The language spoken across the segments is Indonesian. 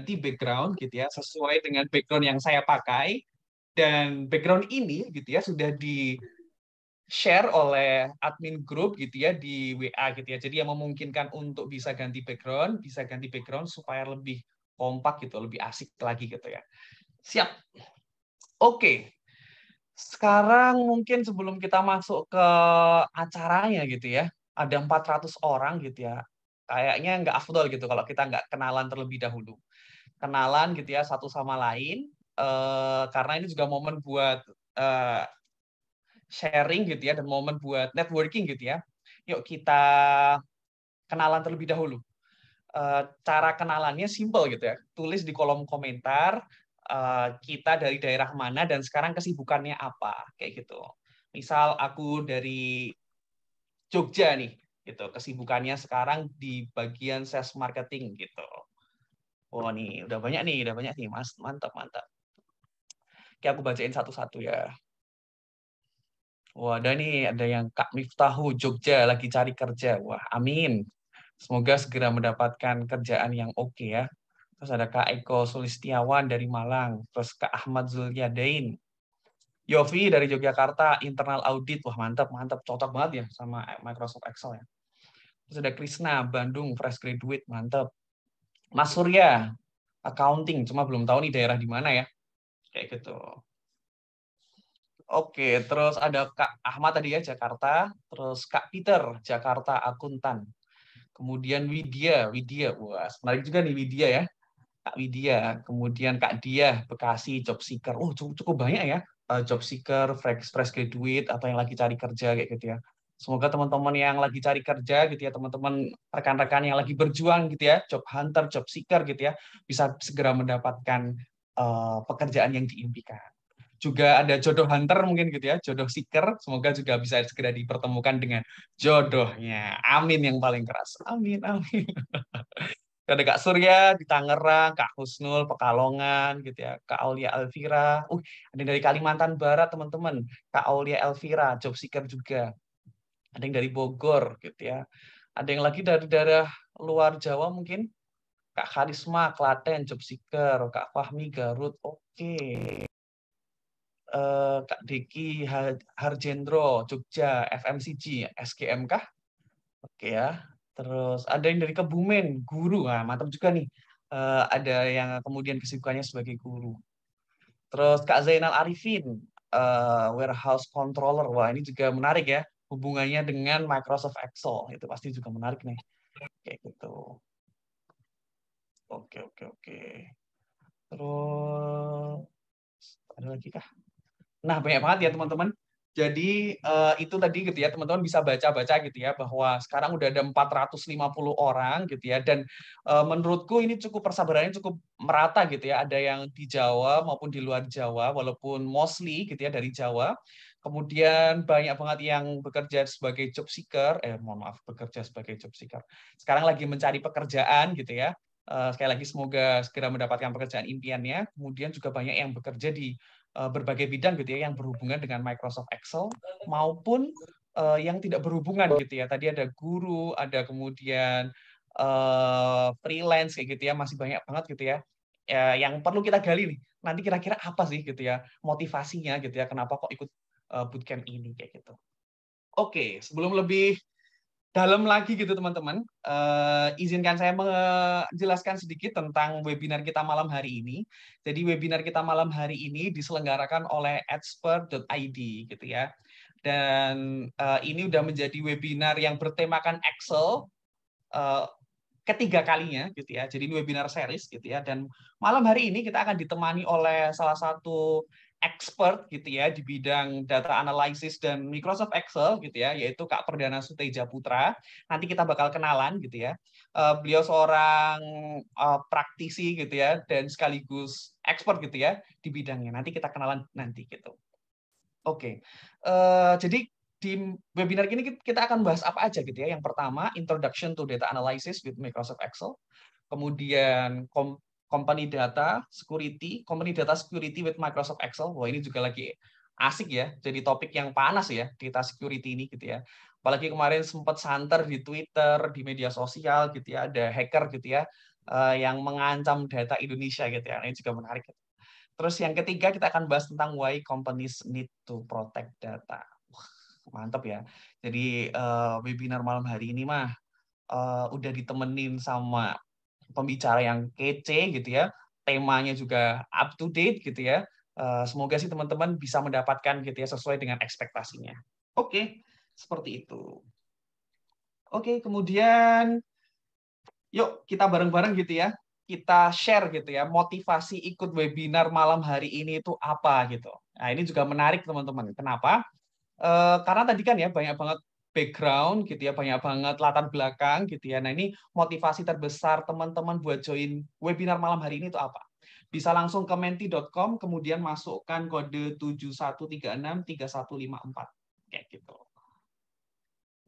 ganti background gitu ya sesuai dengan background yang saya pakai dan background ini gitu ya sudah di share oleh admin grup gitu ya di WA gitu ya. Jadi yang memungkinkan untuk bisa ganti background, bisa ganti background supaya lebih kompak gitu, lebih asik lagi gitu ya. Siap. Oke. Sekarang mungkin sebelum kita masuk ke acaranya gitu ya, ada 400 orang gitu ya. Kayaknya nggak afdol gitu kalau kita nggak kenalan terlebih dahulu kenalan gitu ya satu sama lain uh, karena ini juga momen buat uh, sharing gitu ya dan momen buat networking gitu ya. Yuk kita kenalan terlebih dahulu. Uh, cara kenalannya simple gitu ya. Tulis di kolom komentar uh, kita dari daerah mana dan sekarang kesibukannya apa kayak gitu. Misal aku dari Jogja nih gitu. Kesibukannya sekarang di bagian sales marketing gitu. Wah oh, nih, udah banyak nih, udah banyak nih, mas, mantap, mantap. Oke, aku bacain satu-satu ya. Wah, ada nih, ada yang Kak Miftahu Jogja lagi cari kerja. Wah, amin. Semoga segera mendapatkan kerjaan yang oke okay ya. Terus ada Kak Eko Sulistiawan dari Malang. Terus Kak Ahmad Zulyadain. Yofi dari Yogyakarta, internal audit. Wah, mantap, mantap. Cocok banget ya sama Microsoft Excel ya. Terus ada Krisna Bandung, fresh graduate. Mantap. Mas Surya, accounting, cuma belum tahu nih daerah di mana ya. Kayak gitu. Oke, terus ada Kak Ahmad tadi ya, Jakarta. Terus Kak Peter, Jakarta, akuntan. Kemudian Widya, Widya, wah menarik juga nih Widya ya. Kak Widya, kemudian Kak Dia, Bekasi, job seeker. Oh, cukup, banyak ya. Uh, job seeker, fresh, fresh graduate, atau yang lagi cari kerja kayak gitu ya. Semoga teman-teman yang lagi cari kerja gitu ya, teman-teman rekan-rekan yang lagi berjuang gitu ya, job hunter, job seeker gitu ya, bisa segera mendapatkan uh, pekerjaan yang diimpikan. Juga ada jodoh hunter mungkin gitu ya, jodoh seeker, semoga juga bisa segera dipertemukan dengan jodohnya. Amin yang paling keras. Amin, amin. ada Kak Surya di Tangerang, Kak Husnul Pekalongan gitu ya, Kak Aulia Elvira, Uh, ada dari Kalimantan Barat teman-teman, Kak Aulia Elvira, job seeker juga ada yang dari Bogor gitu ya, ada yang lagi dari daerah luar Jawa mungkin Kak Karisma Klaten Jobseeker, Kak Fahmi Garut, oke. Okay. Eh, Kak Diki Harjendro Jogja FMCG SKMK, oke okay, ya terus ada yang dari Kebumen guru ah mantap juga nih eh, ada yang kemudian kesibukannya sebagai guru terus Kak Zainal Arifin uh, warehouse controller wah ini juga menarik ya hubungannya dengan Microsoft Excel itu pasti juga menarik nih kayak gitu oke oke oke terus ada lagi kah nah banyak banget ya teman-teman jadi eh, itu tadi gitu ya teman-teman bisa baca-baca gitu ya bahwa sekarang udah ada 450 orang gitu ya dan eh, menurutku ini cukup persabarannya cukup merata gitu ya ada yang di Jawa maupun di luar Jawa walaupun mostly gitu ya dari Jawa Kemudian banyak banget yang bekerja sebagai job seeker, eh mohon maaf bekerja sebagai job seeker. Sekarang lagi mencari pekerjaan gitu ya. Eh, sekali lagi semoga segera mendapatkan pekerjaan impiannya. Kemudian juga banyak yang bekerja di eh, berbagai bidang gitu ya yang berhubungan dengan Microsoft Excel maupun eh, yang tidak berhubungan gitu ya. Tadi ada guru, ada kemudian freelance kayak gitu ya, masih banyak banget gitu ya. ya yang perlu kita gali nih. Nanti kira-kira apa sih gitu ya motivasinya gitu ya, kenapa kok ikut uh, bootcamp ini kayak gitu. Oke, okay, sebelum lebih dalam lagi gitu teman-teman, uh, izinkan saya menjelaskan sedikit tentang webinar kita malam hari ini. Jadi webinar kita malam hari ini diselenggarakan oleh expert.id gitu ya. Dan uh, ini udah menjadi webinar yang bertemakan Excel uh, ketiga kalinya gitu ya. Jadi ini webinar series gitu ya. Dan malam hari ini kita akan ditemani oleh salah satu expert gitu ya di bidang data analysis dan Microsoft Excel gitu ya, yaitu Kak Perdana Suteja Putra. Nanti kita bakal kenalan gitu ya. Uh, beliau seorang uh, praktisi gitu ya dan sekaligus expert gitu ya di bidangnya. Nanti kita kenalan nanti gitu. Oke, okay. uh, eh, jadi di webinar ini kita akan bahas apa aja gitu ya. Yang pertama, Introduction to Data Analysis with Microsoft Excel. Kemudian company data security, company data security with Microsoft Excel. Wah, ini juga lagi asik ya, jadi topik yang panas ya, data security ini gitu ya. Apalagi kemarin sempat santer di Twitter, di media sosial gitu ya, ada hacker gitu ya, eh, yang mengancam data Indonesia gitu ya. Nah, ini juga menarik. Gitu. Terus yang ketiga kita akan bahas tentang why companies need to protect data. Wah, mantap ya. Jadi uh, webinar malam hari ini mah uh, udah ditemenin sama pembicara yang kece gitu ya, temanya juga up to date gitu ya. Eh, semoga sih teman-teman bisa mendapatkan gitu ya sesuai dengan ekspektasinya. Oke, seperti itu. Oke, kemudian yuk kita bareng-bareng gitu ya kita share gitu ya motivasi ikut webinar malam hari ini itu apa gitu nah ini juga menarik teman-teman kenapa eh, karena tadi kan ya banyak banget background gitu ya banyak banget latar belakang gitu ya. Nah ini motivasi terbesar teman-teman buat join webinar malam hari ini itu apa? Bisa langsung ke menti.com kemudian masukkan kode 71363154 kayak gitu.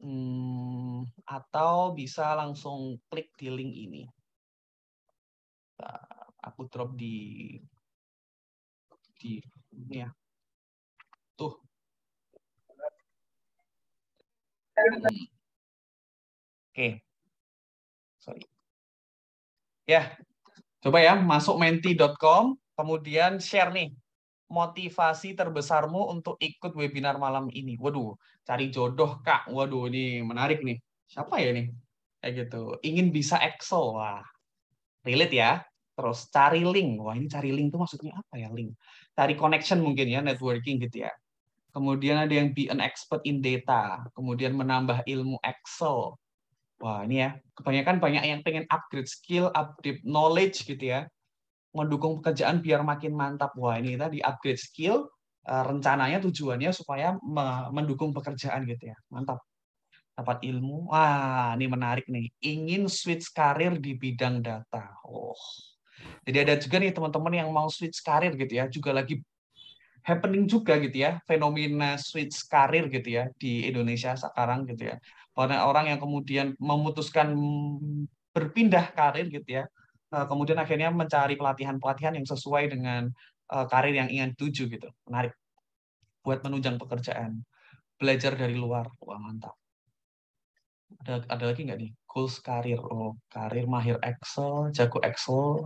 Hmm, atau bisa langsung klik di link ini. Aku drop di di ya. Tuh, Oke. Sorry. Ya. Coba ya masuk menti.com kemudian share nih motivasi terbesarmu untuk ikut webinar malam ini. Waduh, cari jodoh Kak. Waduh, ini menarik nih. Siapa ya ini? Kayak gitu. Ingin bisa Excel. Wah. Relate ya. Terus cari link. Wah, ini cari link tuh maksudnya apa ya link? Cari connection mungkin ya, networking gitu ya. Kemudian ada yang be an expert in data, kemudian menambah ilmu Excel. Wah, ini ya, kebanyakan banyak yang pengen upgrade skill, update knowledge gitu ya. Mendukung pekerjaan biar makin mantap. Wah, ini tadi upgrade skill, eh, rencananya tujuannya supaya mendukung pekerjaan gitu ya. Mantap dapat ilmu. Wah, ini menarik nih. Ingin switch karir di bidang data. Oh. Jadi ada juga nih teman-teman yang mau switch karir gitu ya, juga lagi happening juga gitu ya fenomena switch karir gitu ya di Indonesia sekarang gitu ya orang-orang yang kemudian memutuskan berpindah karir gitu ya eh, kemudian akhirnya mencari pelatihan-pelatihan yang sesuai dengan eh, karir yang ingin tuju gitu menarik buat menunjang pekerjaan belajar dari luar wah mantap ada ada lagi nggak nih goals karir oh karir mahir Excel jago Excel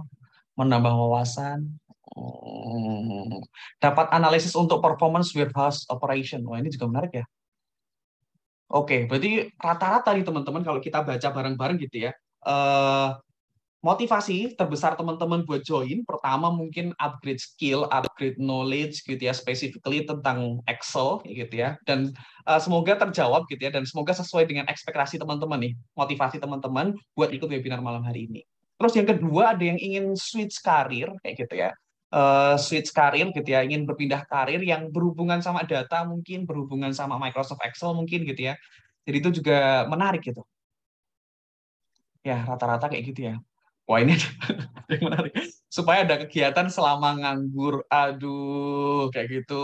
menambah wawasan Hmm. Dapat analisis untuk performance warehouse operation. Wah, ini juga menarik ya. Oke, berarti rata-rata nih teman-teman kalau kita baca bareng-bareng gitu ya. Eh, motivasi terbesar teman-teman buat join pertama mungkin upgrade skill, upgrade knowledge gitu ya, specifically tentang Excel gitu ya. Dan uh, semoga terjawab gitu ya dan semoga sesuai dengan ekspektasi teman-teman nih, motivasi teman-teman buat ikut webinar malam hari ini. Terus yang kedua ada yang ingin switch karir kayak gitu ya. Eh, switch karir gitu ya, ingin berpindah karir yang berhubungan sama data mungkin, berhubungan sama Microsoft Excel mungkin gitu ya. Jadi itu juga menarik gitu. Ya, rata-rata kayak gitu ya. Wah ini ada yang menarik. Supaya ada kegiatan selama nganggur. Aduh, kayak gitu.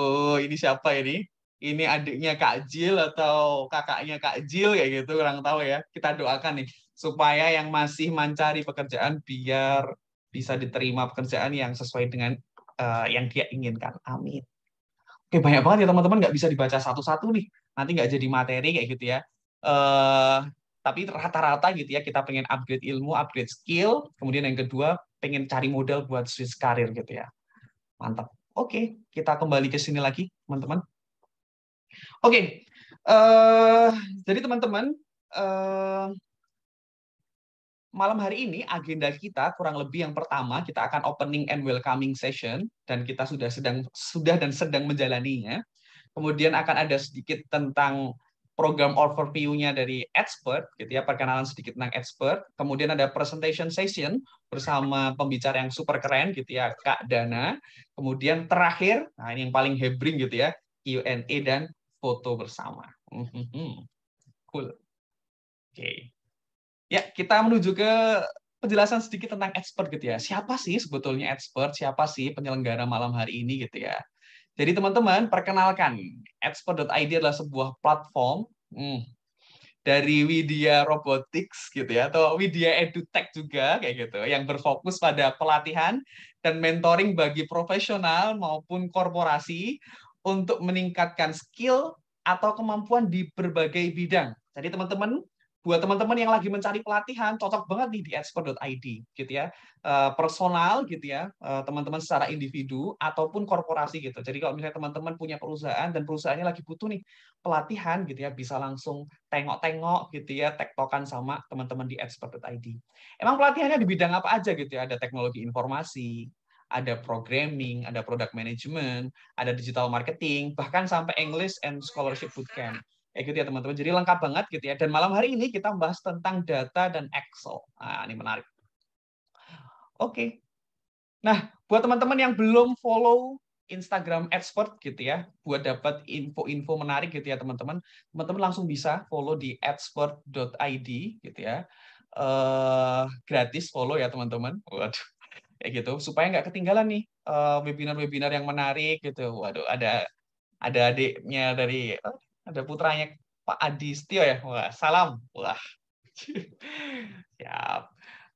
Ini siapa ini? Ini adiknya Kak Jil atau kakaknya Kak Jil ya gitu, kurang tahu ya. Kita doakan nih supaya yang masih mencari pekerjaan biar bisa diterima pekerjaan yang sesuai dengan uh, yang dia inginkan. Amin. Oke, banyak banget ya teman-teman nggak bisa dibaca satu-satu nih. Nanti nggak jadi materi kayak gitu ya. Uh, tapi rata-rata gitu ya kita pengen upgrade ilmu, upgrade skill, kemudian yang kedua pengen cari modal buat switch karir gitu ya. Mantap. Oke, kita kembali ke sini lagi, teman-teman. Oke, uh, jadi teman-teman, malam hari ini agenda kita kurang lebih yang pertama kita akan opening and welcoming session dan kita sudah sedang sudah dan sedang menjalaninya. Kemudian akan ada sedikit tentang program overview-nya dari expert gitu ya, perkenalan sedikit tentang expert. Kemudian ada presentation session bersama pembicara yang super keren gitu ya, Kak Dana. Kemudian terakhir, nah ini yang paling hebring gitu ya, Q&A dan foto bersama. Mhm, mhm. Cool. Oke. Okay. Ya, kita menuju ke penjelasan sedikit tentang expert gitu ya. Siapa sih sebetulnya expert? Siapa sih penyelenggara malam hari ini gitu ya? Jadi teman-teman, perkenalkan expert.id adalah sebuah platform hmm, dari Widya Robotics gitu ya atau Widya EduTech juga kayak gitu yang berfokus pada pelatihan dan mentoring bagi profesional maupun korporasi untuk meningkatkan skill atau kemampuan di berbagai bidang. Jadi teman-teman buat teman-teman yang lagi mencari pelatihan cocok banget nih di expert.id gitu ya eh, personal gitu ya eh, teman-teman secara individu ataupun korporasi gitu jadi kalau misalnya teman-teman punya perusahaan dan perusahaannya lagi butuh nih pelatihan gitu ya bisa langsung tengok-tengok gitu ya tektokan sama teman-teman di expert.id emang pelatihannya di bidang apa aja gitu ya ada teknologi informasi ada programming, ada product management, ada digital marketing, bahkan sampai English and scholarship bootcamp. Ya gitu ya teman-teman. Jadi lengkap banget gitu ya. Dan malam hari ini kita membahas tentang data dan Excel. Nah, ini menarik. Oke. Nah, buat teman-teman yang belum follow Instagram Expert gitu ya, buat dapat info-info menarik gitu ya teman-teman. Teman-teman langsung bisa follow di adsport.id gitu ya. Uh, gratis follow ya teman-teman. Waduh ya gitu supaya nggak ketinggalan nih eh, webinar-webinar uh, yang menarik gitu waduh ada ada adiknya dari ada putranya Pak Setio ya. Wah, salam. Wah. Siap.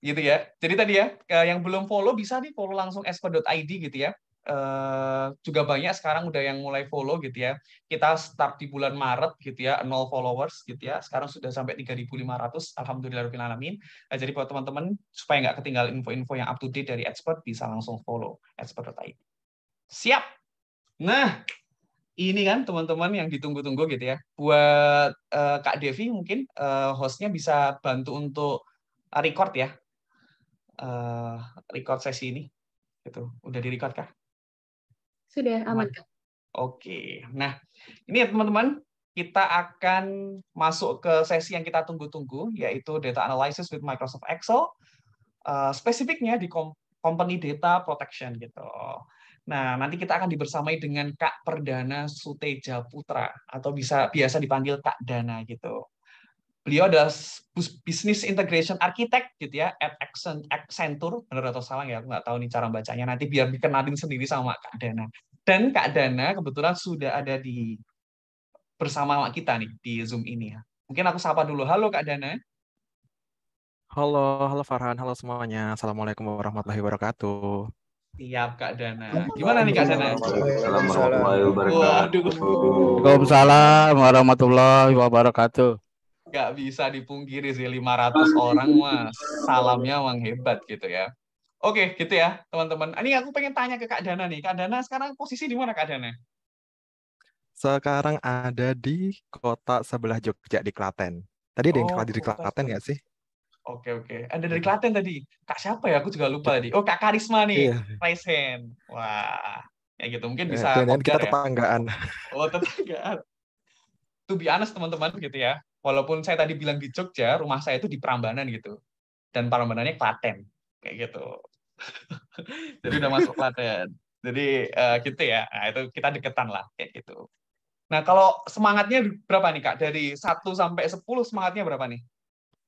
Gitu ya. Jadi tadi ya, eh, yang belum follow bisa nih follow langsung esper.id gitu ya. Uh, juga banyak sekarang udah yang mulai follow gitu ya. Kita start di bulan Maret gitu ya, nol followers gitu ya. Sekarang sudah sampai 3.500, alhamdulillah alamin. Uh, jadi buat teman-teman supaya nggak ketinggalan info-info yang up to date dari expert bisa langsung follow expert.id. Siap. Nah, ini kan teman-teman yang ditunggu-tunggu gitu ya. Buat uh, Kak Devi mungkin uh, hostnya bisa bantu untuk record ya, uh, record sesi ini. Gitu. Udah direcord kah? Sudah aman kak. Oke. Nah ini ya teman-teman kita akan masuk ke sesi yang kita tunggu-tunggu yaitu data analysis with Microsoft Excel. Uh, spesifiknya di company data protection gitu. Nah, nanti kita akan dibersamai dengan Kak Perdana Suteja Putra atau bisa biasa dipanggil Kak Dana gitu. Beliau adalah Business Integration Architect gitu ya at Accenture, benar atau salah ya, aku nggak tahu nih cara bacanya. Nanti biar dikenalin sendiri sama Kak Dana. Dan Kak Dana kebetulan sudah ada di bersama kita nih di Zoom ini ya. Mungkin aku sapa dulu. Halo Kak Dana. Halo, halo Farhan, halo semuanya. Assalamualaikum warahmatullahi wabarakatuh. Siap Kak Dana. Gimana nih Kak Dana? Assalamualaikum Waalaikumsalam warahmatullahi wabarakatuh. Gak bisa dipungkiri sih 500 orang mas. Salamnya wang hebat gitu ya. Oke, gitu ya teman-teman. Ini ah, aku pengen tanya ke Kak Dana nih. Kak Dana sekarang posisi di mana Kak Dana? Sekarang ada di kota sebelah Jogja di Klaten. Tadi ada yang oh, di Klaten nggak sih? Oke oke. Ada eh, dari iya. Klaten tadi. Kak siapa ya? Aku juga lupa iya. tadi. Oh Kak Karisma nih. Iya. hand. Wah. Ya gitu mungkin ya, bisa. Ya, dan kita tetanggaan. Ya. Oh tetanggaan. To be honest teman-teman gitu ya. Walaupun saya tadi bilang di Jogja, rumah saya itu di Prambanan gitu. Dan Prambanannya Klaten. Kayak gitu. Jadi udah masuk Klaten. Jadi uh, gitu ya. Nah, itu kita deketan lah kayak gitu. Nah, kalau semangatnya berapa nih Kak? Dari 1 sampai 10 semangatnya berapa nih?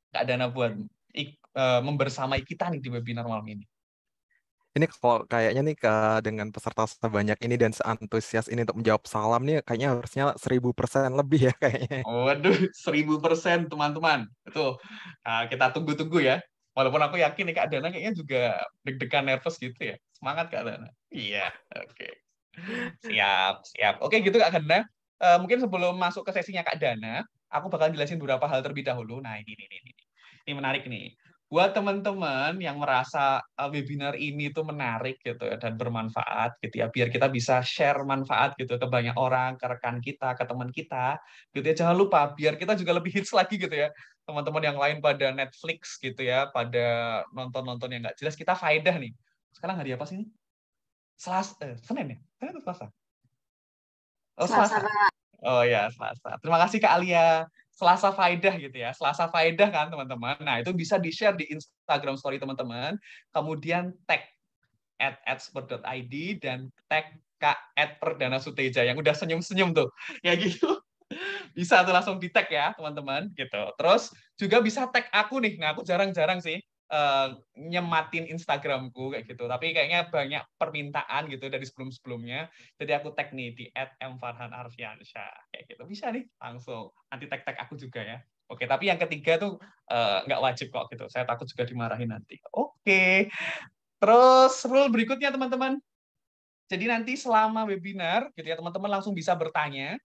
Kak Dana buat uh, eh, membersamai kita nih di webinar malam ini? Ini kalau kayaknya nih Kak, dengan peserta sebanyak ini dan seantusias ini untuk menjawab salam nih kayaknya harusnya seribu persen lebih ya kayaknya. Waduh, seribu persen teman-teman. Itu eh, kita tunggu-tunggu ya. Walaupun aku yakin nih Kak Dana kayaknya juga deg-degan nervous gitu ya. Semangat Kak Dana. Iya, oke. Okay. Siap, siap. Oke gitu Kak Dana. Uh, mungkin sebelum masuk ke sesinya Kak Dana, aku bakal jelasin beberapa hal terlebih dahulu. Nah, ini ini ini. Ini Ini menarik nih. Buat teman-teman yang merasa eh, webinar ini tuh menarik gitu ya dan bermanfaat gitu ya, biar kita bisa share manfaat gitu ke banyak orang, ke rekan kita, ke teman kita gitu ya. Jangan lupa biar kita juga lebih hits lagi gitu ya. Teman-teman yang lain pada Netflix gitu ya, pada nonton-nonton yang nggak jelas, kita faedah nih. Sekarang hari apa sih ini? Selasa, eh, Senin ya? Senin atau Selasa? Oh, Selasa. Selasa. Oh ya, Selasa. Terima kasih Kak Alia. Selasa Faedah gitu ya. Selasa Faedah kan teman-teman. Nah, itu bisa di-share di Instagram story teman-teman. Kemudian tag at dan tag Kak at Perdana Suteja yang udah senyum-senyum tuh. Ya gitu. Bisa tuh langsung di tag ya teman-teman gitu. Terus juga bisa tag aku nih. Nah, aku jarang-jarang sih uh, nyematin Instagramku kayak gitu. Tapi kayaknya banyak permintaan gitu dari sebelum-sebelumnya. Jadi aku tag nih di @mfarhanarfiansyah kayak gitu. Bisa nih langsung anti tag-tag aku juga ya. Oke, tapi yang ketiga tuh uh, nggak wajib kok gitu. Saya takut juga dimarahin nanti. Oke. Terus rule berikutnya teman-teman. Jadi nanti selama webinar gitu ya teman-teman langsung bisa bertanya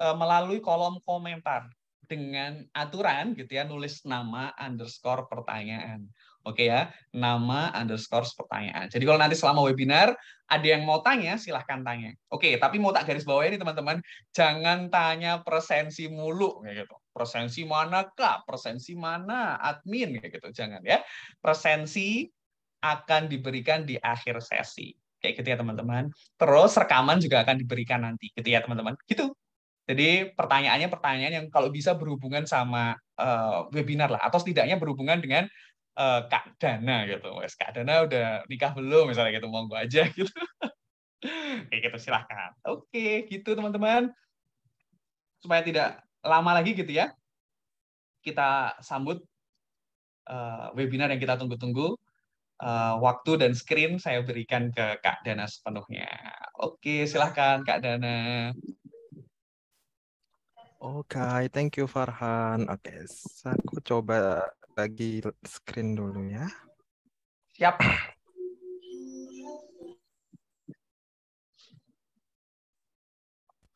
uh, melalui kolom komentar dengan aturan gitu ya nulis nama underscore pertanyaan. Oke ya, nama underscore pertanyaan. Jadi kalau nanti selama webinar ada yang mau tanya, silahkan tanya. Oke, tapi mau tak garis bawah ini teman-teman, jangan tanya presensi mulu kayak gitu. Presensi mana kak? Presensi mana admin kayak gitu? Jangan ya. presensi akan diberikan di akhir sesi. Kayak gitu ya teman-teman. Terus rekaman juga akan diberikan nanti, gitu ya teman-teman. Gitu. Jadi pertanyaannya pertanyaan yang kalau bisa berhubungan sama uh, webinar lah, atau setidaknya berhubungan dengan uh, Kak Dana gitu. Wes Kak Dana udah nikah belum misalnya gitu monggo aja gitu. Oke, kita gitu, silahkan. Oke, gitu teman-teman. Supaya tidak lama lagi gitu ya. Kita sambut uh, webinar yang kita tunggu-tunggu. Uh, waktu dan screen saya berikan ke Kak Dana sepenuhnya. Oke, silahkan Kak Dana. Oke, okay, thank you Farhan. Oke, okay, aku coba bagi screen dulu ya. Siap.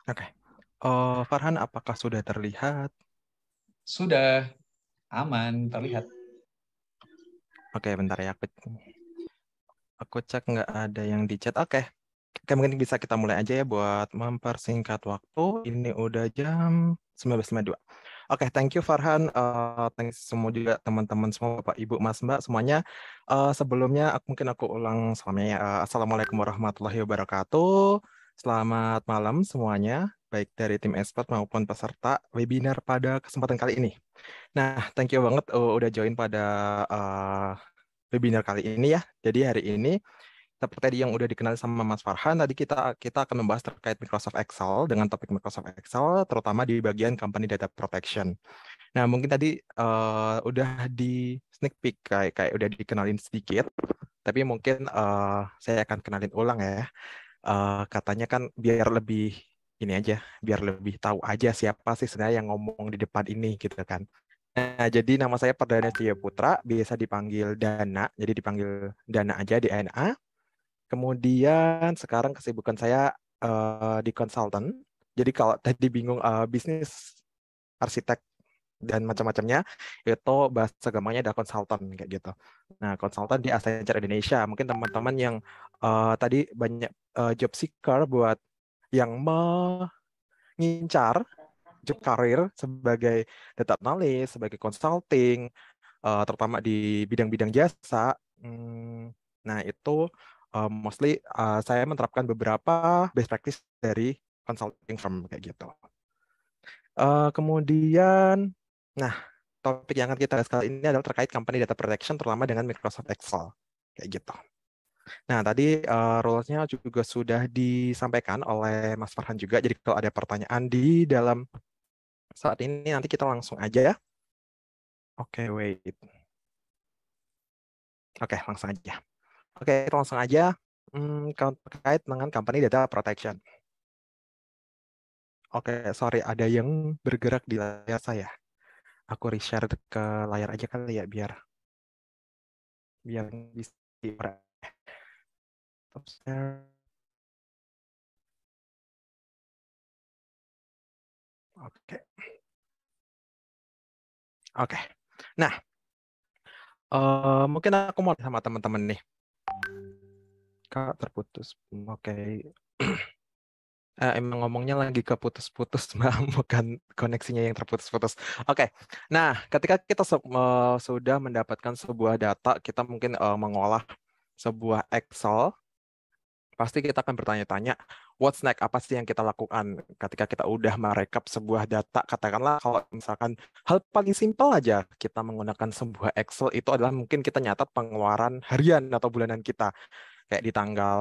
Oke. Okay. Oh, eh, Farhan, apakah sudah terlihat? Sudah. Aman, terlihat. Oke, okay, bentar ya. Aku, aku cek nggak ada yang di chat. Oke. Okay. Okay, mungkin bisa kita mulai aja ya buat mempersingkat waktu. Ini udah jam 19.52. Oke, okay, thank you Farhan. Uh, thanks semua juga teman-teman semua Bapak Ibu Mas Mbak semuanya. Uh, sebelumnya aku, mungkin aku ulang selamanya. Uh, ya. eh, Assalamualaikum warahmatullahi wabarakatuh. Selamat malam semuanya, baik dari tim expert maupun peserta webinar pada kesempatan kali ini. Nah, thank you banget uh, udah join pada uh, webinar kali ini ya. Jadi hari ini seperti yang udah dikenal sama Mas Farhan tadi kita kita akan membahas terkait Microsoft Excel dengan topik Microsoft Excel terutama di bagian company data protection. Nah, mungkin tadi uh, udah di sneak peek kayak kayak udah dikenalin sedikit, tapi mungkin uh, saya akan kenalin ulang ya. Uh, katanya kan biar lebih ini aja, biar lebih tahu aja siapa sih sebenarnya yang ngomong di depan ini gitu kan. Nah, jadi nama saya Perdana Surya Putra, biasa dipanggil Dana, jadi dipanggil Dana aja di NA. Kemudian sekarang kesibukan saya uh, di konsultan. Jadi kalau tadi bingung uh, bisnis arsitek dan macam-macamnya itu bahasa gampangnya ada konsultan kayak gitu. Nah, konsultan di Accenture Indonesia. Mungkin teman-teman yang uh, tadi banyak uh, job seeker buat yang mengincar job karir sebagai data analis, sebagai consulting, uh, terutama di bidang-bidang jasa. Hmm, nah, itu uh, mostly uh, saya menerapkan beberapa best practice dari consulting firm kayak gitu. Uh, kemudian, nah topik yang akan kita bahas kali ini adalah terkait company data protection, terutama dengan Microsoft Excel kayak gitu. Nah tadi uh, rules-nya juga sudah disampaikan oleh Mas Farhan juga. Jadi kalau ada pertanyaan di dalam saat ini nanti kita langsung aja ya. Oke, okay, wait. Oke, okay, langsung aja. Oke, kita langsung aja hmm, terkait dengan company data protection. Oke, sorry ada yang bergerak di layar saya. Aku reshare ke layar aja kali ya biar biar bisa top share. Ya. Oke. Oke. Nah, uh, mungkin aku mau sama teman-teman nih. Kak terputus. Hmm, oke. Okay. Uh, eh, emang ngomongnya lagi keputus-putus, Mbak, bukan koneksinya yang terputus-putus. Oke, okay. nah ketika kita uh, sudah mendapatkan sebuah data, kita mungkin uh, mengolah sebuah Excel, pasti kita akan bertanya-tanya, what's next apa sih yang kita lakukan ketika kita udah merekap sebuah data katakanlah kalau misalkan hal paling simpel aja kita menggunakan sebuah Excel itu adalah mungkin kita nyatat pengeluaran harian atau bulanan kita kayak di tanggal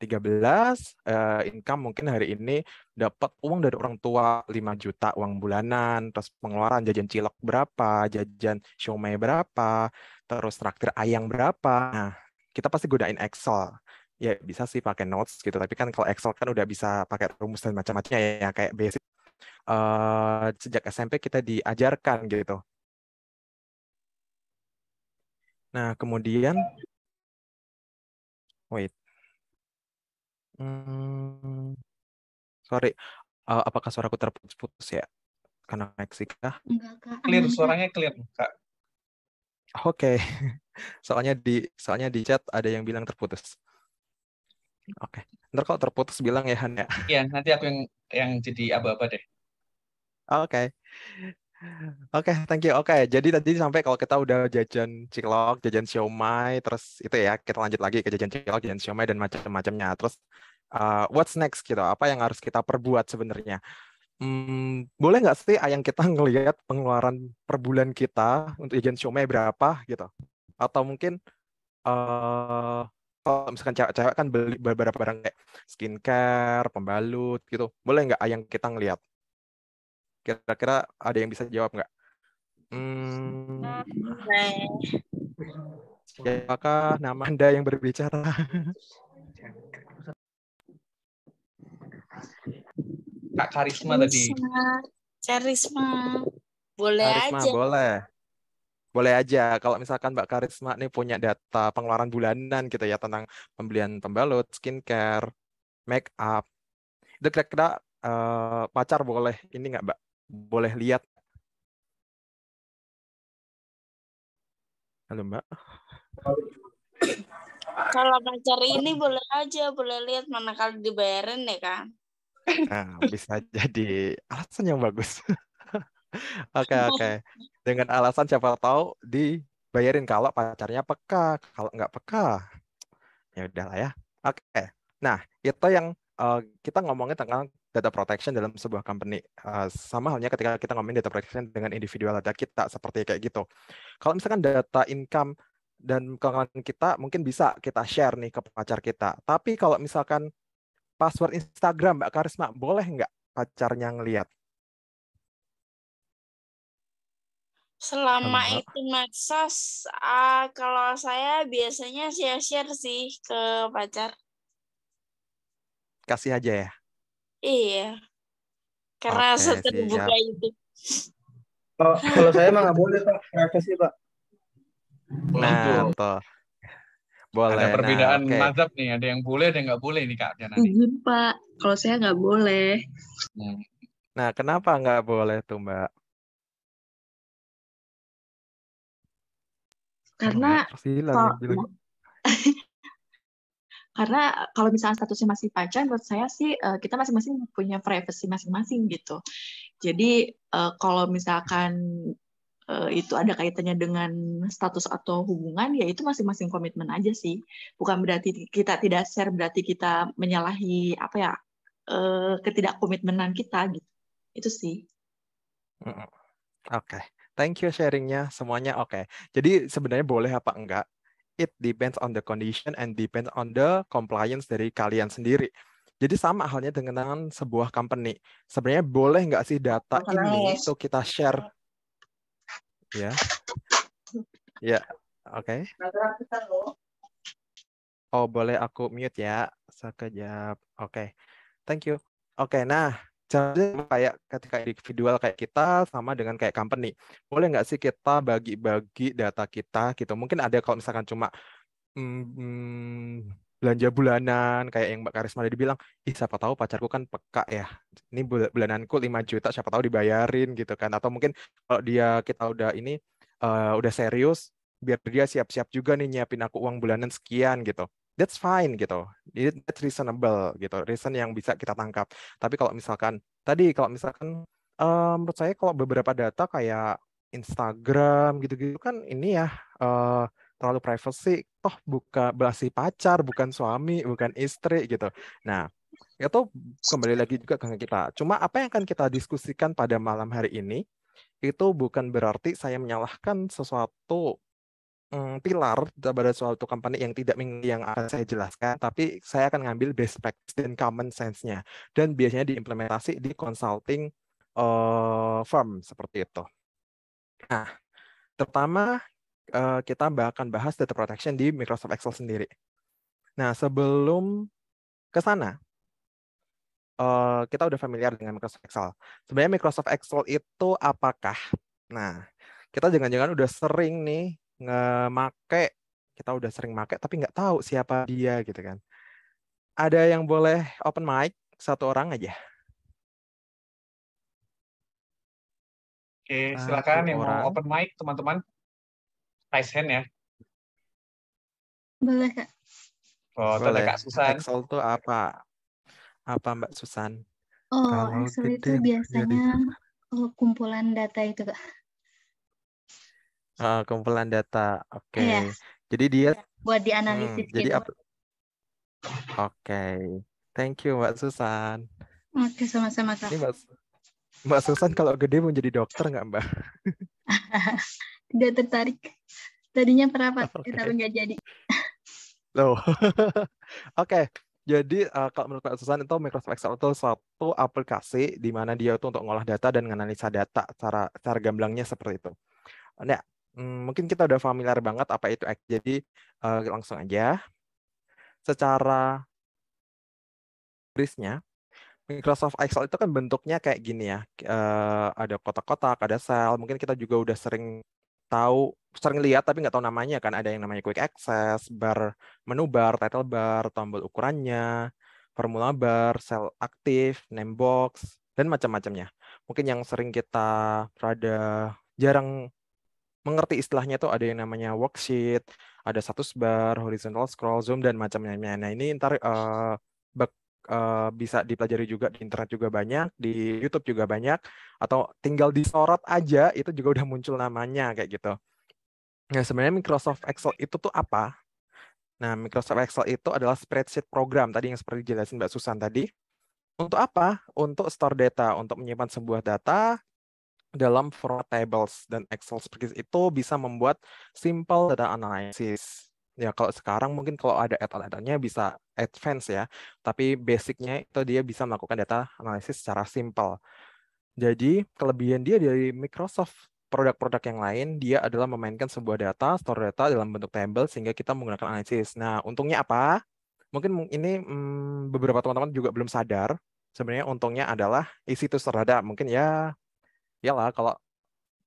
13 uh, eh, income mungkin hari ini dapat uang dari orang tua 5 juta uang bulanan, terus pengeluaran jajan cilok berapa, jajan siomay berapa, terus traktir ayam berapa. Nah, kita pasti godain Excel ya bisa sih pakai notes gitu tapi kan kalau Excel kan udah bisa pakai rumus dan macam-macamnya ya kayak basic uh, sejak SMP kita diajarkan gitu nah kemudian wait hmm, sorry uh, apakah suaraku terputus-putus ya karena koneksi Enggak, Kak. Clear, suaranya clear, Kak. Oke. Okay. soalnya di soalnya di chat ada yang bilang terputus. Oke. Ntar kalau terputus bilang ya Han ya. Iya, nanti aku yang yang jadi apa-apa deh. Oke. Okay. Oke, okay, thank you. Oke, okay, jadi tadi sampai kalau kita udah jajan cilok, jajan siomay, terus itu ya kita lanjut lagi ke jajan cilok, jajan siomay dan macam-macamnya. Terus uh, what's next gitu? Apa yang harus kita perbuat sebenarnya? Hmm, boleh nggak sih ayang kita ngelihat pengeluaran per bulan kita untuk jajan siomay berapa gitu? Atau mungkin uh, kalau misalkan cewek-cewek kan beli beberapa barang kayak skincare, pembalut gitu. Boleh nggak ayang kita ngelihat? Kira-kira ada yang bisa jawab nggak? Hmm. Siapakah nama Anda yang berbicara? Kak Karisma, Karisma tadi. Karisma. Boleh Karisma, aja. boleh boleh aja kalau misalkan Mbak Karisma nih punya data pengeluaran bulanan gitu ya tentang pembelian pembalut, skincare, make up. Itu kira-kira uh, pacar boleh ini nggak Mbak? Boleh lihat? Halo Mbak. Kalau pacar ini boleh aja, boleh lihat mana kali dibayarin ya kan? Nah, bisa jadi alasan yang bagus. Oke oke. Dengan alasan siapa tahu dibayarin kalau pacarnya peka, kalau nggak peka ya udahlah ya. Oke. Nah itu yang uh, kita ngomongin tentang data protection dalam sebuah company. Uh, sama halnya ketika kita ngomongin data protection dengan individual data kita seperti kayak gitu. Kalau misalkan data income dan keuangan kita mungkin bisa kita share nih ke pacar kita. Tapi kalau misalkan password Instagram Mbak Karisma boleh nggak pacarnya ngelihat? Selama Sama. itu medsos, uh, kalau saya biasanya share-share sih ke pacar. Kasih aja ya? Iya. Karena okay, setelah siap. itu. Oh, kalau saya emang nggak boleh, Pak. Privacy, Pak. Nah, toh. Boleh. Ada perbedaan nah, okay. mazhab nih, ada yang boleh, ada yang nggak boleh nih kak Jana. Izin pak, kalau saya nggak boleh. Hmm. Nah, kenapa nggak boleh tuh mbak? karena iya, kalau, karena kalau misalnya statusnya masih pacar menurut saya sih eh, kita masing-masing punya privacy masing-masing gitu jadi eh, kalau misalkan eh, itu ada kaitannya dengan status atau hubungan ya itu masing-masing komitmen aja sih bukan berarti kita tidak share berarti kita menyalahi apa ya ketidakkomitmenan kita gitu itu sih oke okay. Thank you sharingnya, semuanya oke. Okay. Jadi sebenarnya boleh apa enggak? It depends on the condition and depends on the compliance dari kalian sendiri. Jadi sama halnya dengan sebuah company. Sebenarnya boleh nggak sih data ini untuk kita share? Ya, ya, oke. Oh boleh aku mute ya sekejap. Oke, okay. thank you. Oke, okay, nah caranya kayak ketika individual kayak kita sama dengan kayak company. Boleh nggak sih kita bagi-bagi data kita gitu? Mungkin ada kalau misalkan cuma hmm, belanja bulanan kayak yang Mbak Karisma tadi bilang, ih siapa tahu pacarku kan peka ya. Ini bulananku 5 juta siapa tahu dibayarin gitu kan. Atau mungkin kalau dia kita udah ini uh, udah serius biar dia siap-siap juga nih nyiapin aku uang bulanan sekian gitu that's fine gitu. That's reasonable gitu. Reason yang bisa kita tangkap. Tapi kalau misalkan tadi kalau misalkan um, menurut saya kalau beberapa data kayak Instagram gitu-gitu kan ini ya uh, terlalu privacy toh buka belasi pacar bukan suami bukan istri gitu nah itu kembali lagi juga ke kita cuma apa yang akan kita diskusikan pada malam hari ini itu bukan berarti saya menyalahkan sesuatu Eh, pilar pada suatu company yang tidak yang akan saya jelaskan, tapi saya akan ngambil best practice dan common sense-nya. Dan biasanya diimplementasi di consulting uh, firm seperti itu. Nah, pertama uh, kita akan bahas data protection di Microsoft Excel sendiri. Nah, sebelum ke sana, uh, kita udah familiar dengan Microsoft Excel. Sebenarnya Microsoft Excel itu apakah? Nah, kita jangan-jangan udah sering nih ngemake kita udah sering make tapi nggak tahu siapa dia gitu kan. Ada yang boleh open mic satu orang aja. Oke, ah, silakan satu yang orang. mau open mic teman-teman. Raise hand ya. Boleh, Kak. Oh, boleh. Kak Susan. Excel itu apa? Apa Mbak Susan? Oh, Kalau Excel itu biasanya jadi... kumpulan data itu, Kak. Uh, kumpulan data. Oke. Okay. Iya. Yes. Jadi dia iya, buat dianalisis hmm, gitu. Jadi apa? Oke. Okay. Thank you Mbak Susan. Oke, okay, sama-sama Kak. Ini Mbak, Mbak Susan kalau gede mau jadi dokter nggak Mbak? Tidak tertarik. Tadinya pernah, okay. tapi nggak jadi. Loh. Oke. okay. Jadi uh, kalau menurut mbak Susan itu Microsoft Excel itu satu aplikasi di mana dia itu untuk ngolah data dan menganalisa data cara cara gamblangnya seperti itu. Nah, Hmm, mungkin kita udah familiar banget apa itu act. Jadi uh, langsung aja. Secara brisnya, Microsoft Excel itu kan bentuknya kayak gini ya. Uh, ada kotak-kotak, ada sel. Mungkin kita juga udah sering tahu, sering lihat tapi nggak tahu namanya kan. Ada yang namanya quick access, bar menu bar, title bar, tombol ukurannya, formula bar, sel aktif, name box, dan macam-macamnya. Mungkin yang sering kita rada jarang mengerti istilahnya itu ada yang namanya worksheet, ada status bar, horizontal scroll, zoom dan macamnya. Nah, nah ini ntar uh, eh, bak, uh, eh, bisa dipelajari juga di internet juga banyak, di YouTube juga banyak, atau tinggal disorot aja itu juga udah muncul namanya kayak gitu. Nah sebenarnya Microsoft Excel itu tuh apa? Nah Microsoft Excel itu adalah spreadsheet program tadi yang seperti dijelasin Mbak Susan tadi. Untuk apa? Untuk store data, untuk menyimpan sebuah data, dalam format tables dan Excel spreadsheet itu bisa membuat simple data analysis. Ya kalau sekarang mungkin kalau ada add-on-nya bisa advance ya, tapi basicnya itu dia bisa melakukan data analysis secara simple. Jadi kelebihan dia dari Microsoft produk-produk yang lain, dia adalah memainkan sebuah data, store data dalam bentuk table sehingga kita menggunakan analisis. Nah untungnya apa? Mungkin ini hmm, beberapa teman-teman juga belum sadar. Sebenarnya untungnya adalah isi itu store data. Mungkin ya ya lah kalau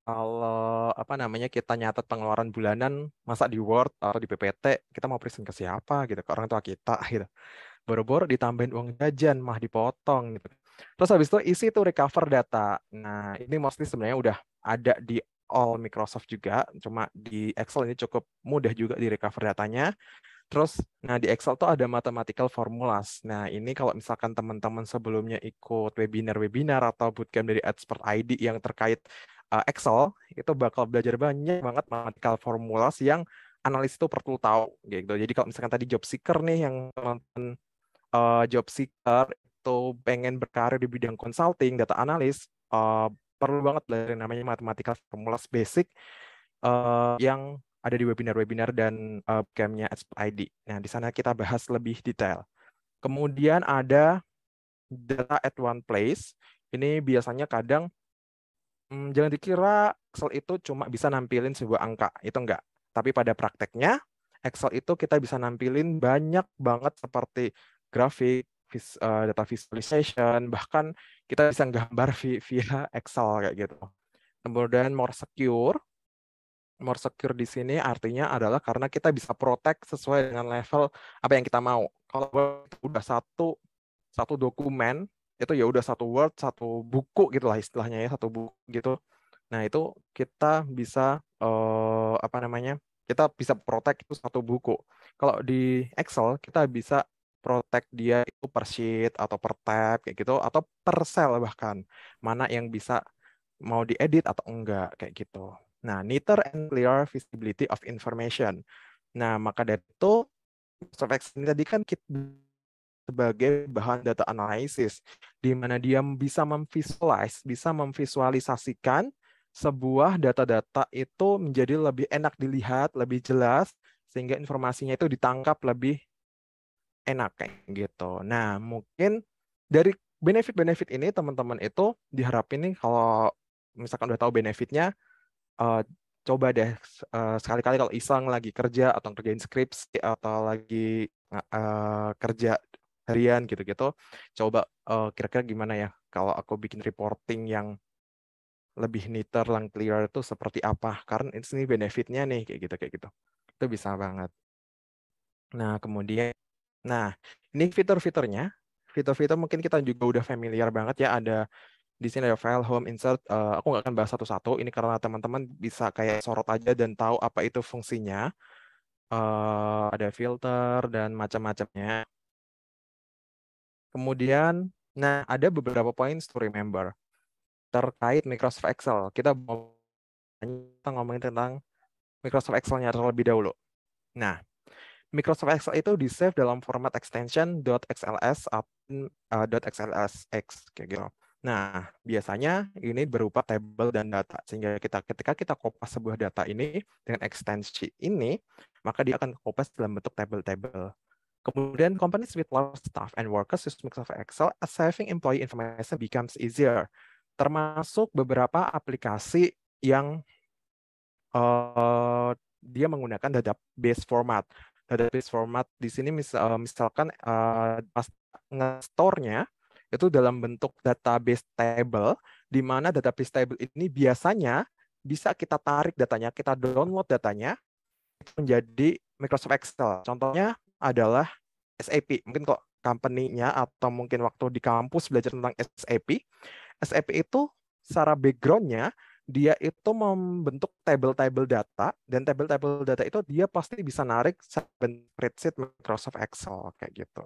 kalau apa namanya kita nyatet pengeluaran bulanan masa di Word atau di PPT kita mau present ke siapa gitu ke orang tua kita gitu boro-boro ditambahin uang jajan mah dipotong gitu terus habis itu isi itu recover data nah ini mostly sebenarnya udah ada di all Microsoft juga cuma di Excel ini cukup mudah juga di recover datanya Terus, nah di Excel tuh ada mathematical formulas. Nah ini kalau misalkan teman-teman sebelumnya ikut webinar-webinar atau bootcamp dari expert ID yang terkait uh, Excel, itu bakal belajar banyak banget mathematical formulas yang analis itu perlu tahu gitu. Jadi kalau misalkan tadi job seeker nih yang teman-teman uh, eh, job seeker itu pengen berkarir di bidang consulting, data analis, uh, perlu banget belajar namanya mathematical formulas basic uh, yang ada di webinar-webinar dan uh, eh, campnya ID. Nah, di sana kita bahas lebih detail. Kemudian ada data at one place. Ini biasanya kadang hmm, jangan dikira Excel itu cuma bisa nampilin sebuah angka, itu enggak. Tapi pada prakteknya Excel itu kita bisa nampilin banyak banget seperti grafik, eh, data visualization, bahkan kita bisa gambar via Excel kayak gitu. Kemudian more secure, more secure di sini artinya adalah karena kita bisa protect sesuai dengan level apa yang kita mau. Kalau udah satu satu dokumen itu ya udah satu word, satu buku gitulah istilahnya ya, satu buku gitu. Nah, itu kita bisa eh, apa namanya? Kita bisa protect itu satu buku. Kalau di Excel kita bisa protect dia itu per sheet atau per tab kayak gitu atau per sel bahkan mana yang bisa mau diedit atau enggak kayak gitu. Nah, neater and clear visibility of information. Nah, maka dari itu Microsoft ini tadi kan kita sebagai bahan data analisis, di mana dia bisa memvisualize, bisa memvisualisasikan sebuah data-data itu menjadi lebih enak dilihat, lebih jelas, sehingga informasinya itu ditangkap lebih enak kayak gitu. Nah, mungkin dari benefit-benefit ini teman-teman itu diharapin nih kalau misalkan udah tahu benefitnya, uh, coba deh uh, sekali-kali kalau iseng lagi kerja atau kerjain skripsi atau lagi uh, kerja harian gitu-gitu, coba uh, kira-kira gimana ya kalau aku bikin reporting yang lebih neater, lang clear itu seperti apa? Karena ini benefitnya nih kayak gitu kayak gitu. Itu bisa banget. Nah, kemudian nah, ini fitur-fiturnya. Fitur-fitur mungkin kita juga udah familiar banget ya ada di sini ada file, home, insert. Uh, aku nggak akan bahas satu-satu. Ini karena teman-teman bisa kayak sorot aja dan tahu apa itu fungsinya. Uh, ada filter dan macam-macamnya. Kemudian, nah ada beberapa points to remember terkait Microsoft Excel. Kita mau kita ngomongin tentang Microsoft Excel-nya terlebih dahulu. Nah, Microsoft Excel itu di-save dalam format extension .xls atau eh, .xlsx kayak gitu. Nah, biasanya ini berupa table dan data. Sehingga kita ketika kita kopas sebuah data ini dengan ekstensi ini, maka dia akan kopas dalam bentuk table-table. Kemudian, companies with large staff and workers use Microsoft Excel as saving employee information becomes easier. Termasuk beberapa aplikasi yang uh, dia menggunakan database format. Database format di sini mis uh, misalkan uh, eh, store-nya itu dalam bentuk database table, di mana database table ini biasanya bisa kita tarik datanya, kita download datanya menjadi Microsoft Excel. Contohnya adalah SAP. Mungkin kok company-nya atau mungkin waktu di kampus belajar tentang SAP. SAP itu secara background-nya dia itu membentuk table-table data dan table-table data itu dia pasti bisa narik spreadsheet Microsoft Excel kayak gitu.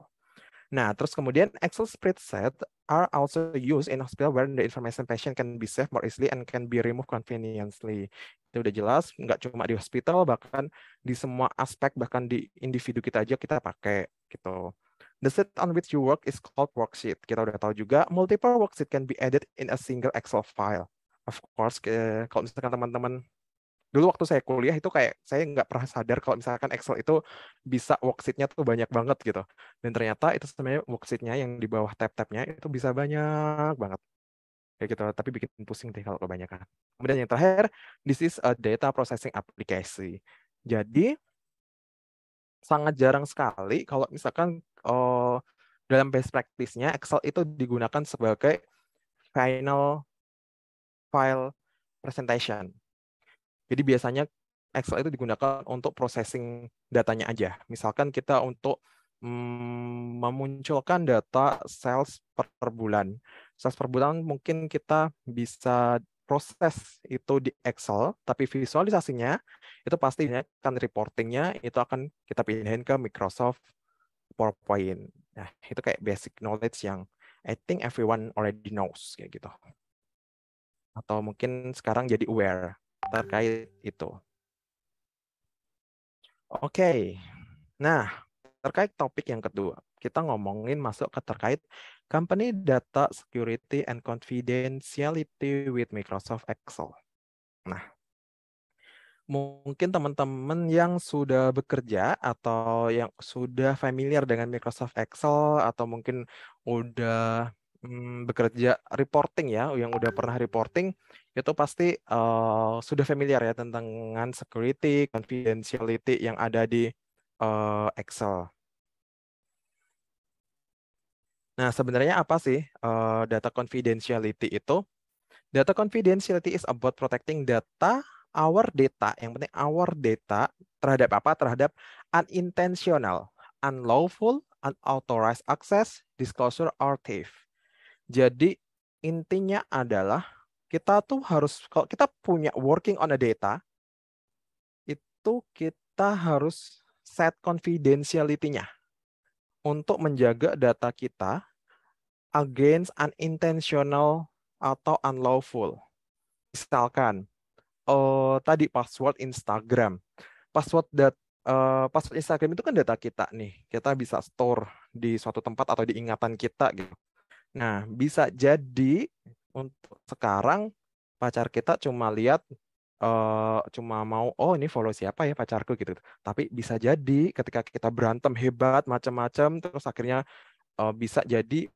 Nah, terus kemudian Excel spreadsheet are also used in hospital where the information patient can be saved more easily and can be removed conveniently. Itu udah jelas, nggak cuma di hospital, bahkan di semua aspek, bahkan di individu kita aja kita pakai gitu. The set on which you work is called worksheet. Kita udah tahu juga, multiple worksheet can be added in a single Excel file. Of course, kalau misalkan teman-teman dulu waktu saya kuliah itu kayak saya nggak pernah sadar kalau misalkan Excel itu bisa worksheet-nya tuh banyak banget gitu dan ternyata itu sebenarnya worksheet-nya yang di bawah tab-tabnya itu bisa banyak banget kayak gitu tapi bikin pusing deh kalau kebanyakan kemudian yang terakhir this is a data processing aplikasi jadi sangat jarang sekali kalau misalkan oh, dalam best practice-nya Excel itu digunakan sebagai final file presentation jadi biasanya Excel itu digunakan untuk processing datanya aja. Misalkan kita untuk mmm, memunculkan data sales per, bulan. Sales per bulan mungkin kita bisa proses itu di Excel, tapi visualisasinya itu pasti kan reportingnya itu akan kita pindahin ke Microsoft PowerPoint. Nah, itu kayak basic knowledge yang I think everyone already knows kayak gitu. Atau mungkin sekarang jadi aware terkait itu. Oke, okay. nah terkait topik yang kedua, kita ngomongin masuk ke terkait company data security and confidentiality with Microsoft Excel. Nah, mungkin teman-teman yang sudah bekerja atau yang sudah familiar dengan Microsoft Excel atau mungkin udah hmm, bekerja reporting ya, yang udah pernah reporting, itu pasti uh, sudah familiar ya tentang security, confidentiality yang ada di uh, Excel. Nah, sebenarnya apa sih uh, data confidentiality itu? Data confidentiality is about protecting data, our data, yang penting our data terhadap apa? Terhadap unintentional, unlawful, unauthorized access, disclosure, or theft. Jadi intinya adalah kita tuh harus kalau kita punya working on a data itu kita harus set confidentiality-nya untuk menjaga data kita against unintentional atau unlawful. Misalkan uh, tadi password Instagram. Password dat, uh, password Instagram itu kan data kita nih. Kita bisa store di suatu tempat atau di ingatan kita gitu. Nah, bisa jadi untuk sekarang pacar kita cuma lihat uh, cuma mau oh ini follow siapa ya pacarku gitu. Tapi bisa jadi ketika kita berantem hebat macam-macam terus akhirnya uh, bisa jadi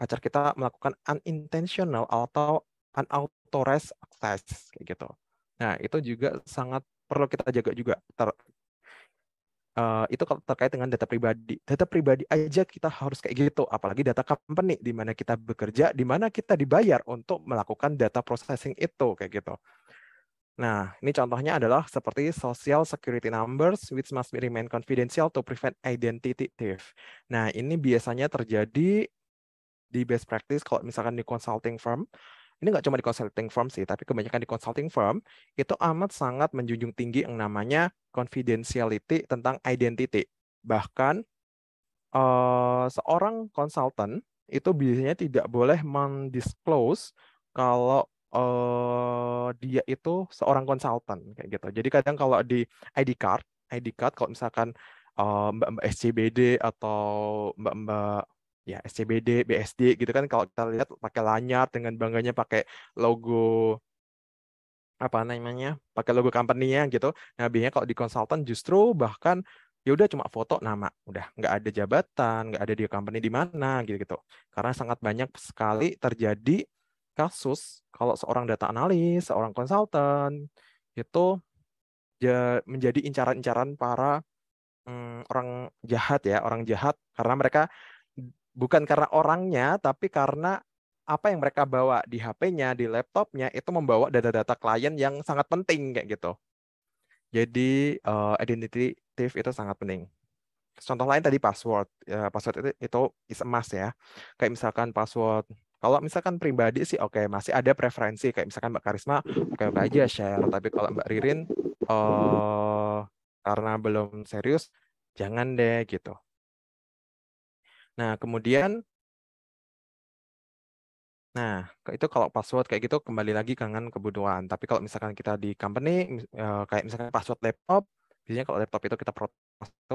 pacar kita melakukan unintentional atau unauthorized access kayak gitu. Nah, itu juga sangat perlu kita jaga juga ter Eh, itu terkait dengan data pribadi. Data pribadi aja kita harus kayak gitu, apalagi data company di mana kita bekerja, di mana kita dibayar untuk melakukan data processing itu kayak gitu. Nah, ini contohnya adalah seperti social security numbers which must remain confidential to prevent identity theft. Nah, ini biasanya terjadi di best practice kalau misalkan di consulting firm ini nggak cuma di consulting firm sih, tapi kebanyakan di consulting firm itu amat sangat menjunjung tinggi yang namanya confidentiality tentang identity. Bahkan uh, seorang konsultan itu biasanya tidak boleh mendisclose kalau uh, dia itu seorang konsultan kayak gitu. Jadi kadang kalau di ID card, ID card kalau misalkan eh, mbak-mbak uh, SCBD atau mbak-mbak ya SCBD, BSD gitu kan kalau kita lihat pakai lanyard dengan bangganya pakai logo apa namanya pakai logo company-nya gitu. Nah biasanya kalau di konsultan justru bahkan ya udah cuma foto nama, udah nggak ada jabatan, nggak ada di company di mana gitu gitu. Karena sangat banyak sekali terjadi kasus kalau seorang data analis, seorang konsultan itu menjadi incaran-incaran para hmm, orang jahat ya, orang jahat karena mereka bukan karena orangnya, tapi karena apa yang mereka bawa di HP-nya, di laptopnya itu membawa data-data klien yang sangat penting kayak gitu. Jadi uh, identity thief itu sangat penting. Contoh lain tadi password. Uh, password itu itu is emas ya. Kayak misalkan password kalau misalkan pribadi sih oke okay, masih ada preferensi kayak misalkan Mbak Karisma oke okay, aja share tapi kalau Mbak Ririn uh, karena belum serius jangan deh gitu. Nah, kemudian Nah, itu kalau password kayak gitu kembali lagi kangen kebutuhan. Tapi kalau misalkan kita di company, eh, kayak misalkan password laptop, biasanya kalau laptop itu kita protes itu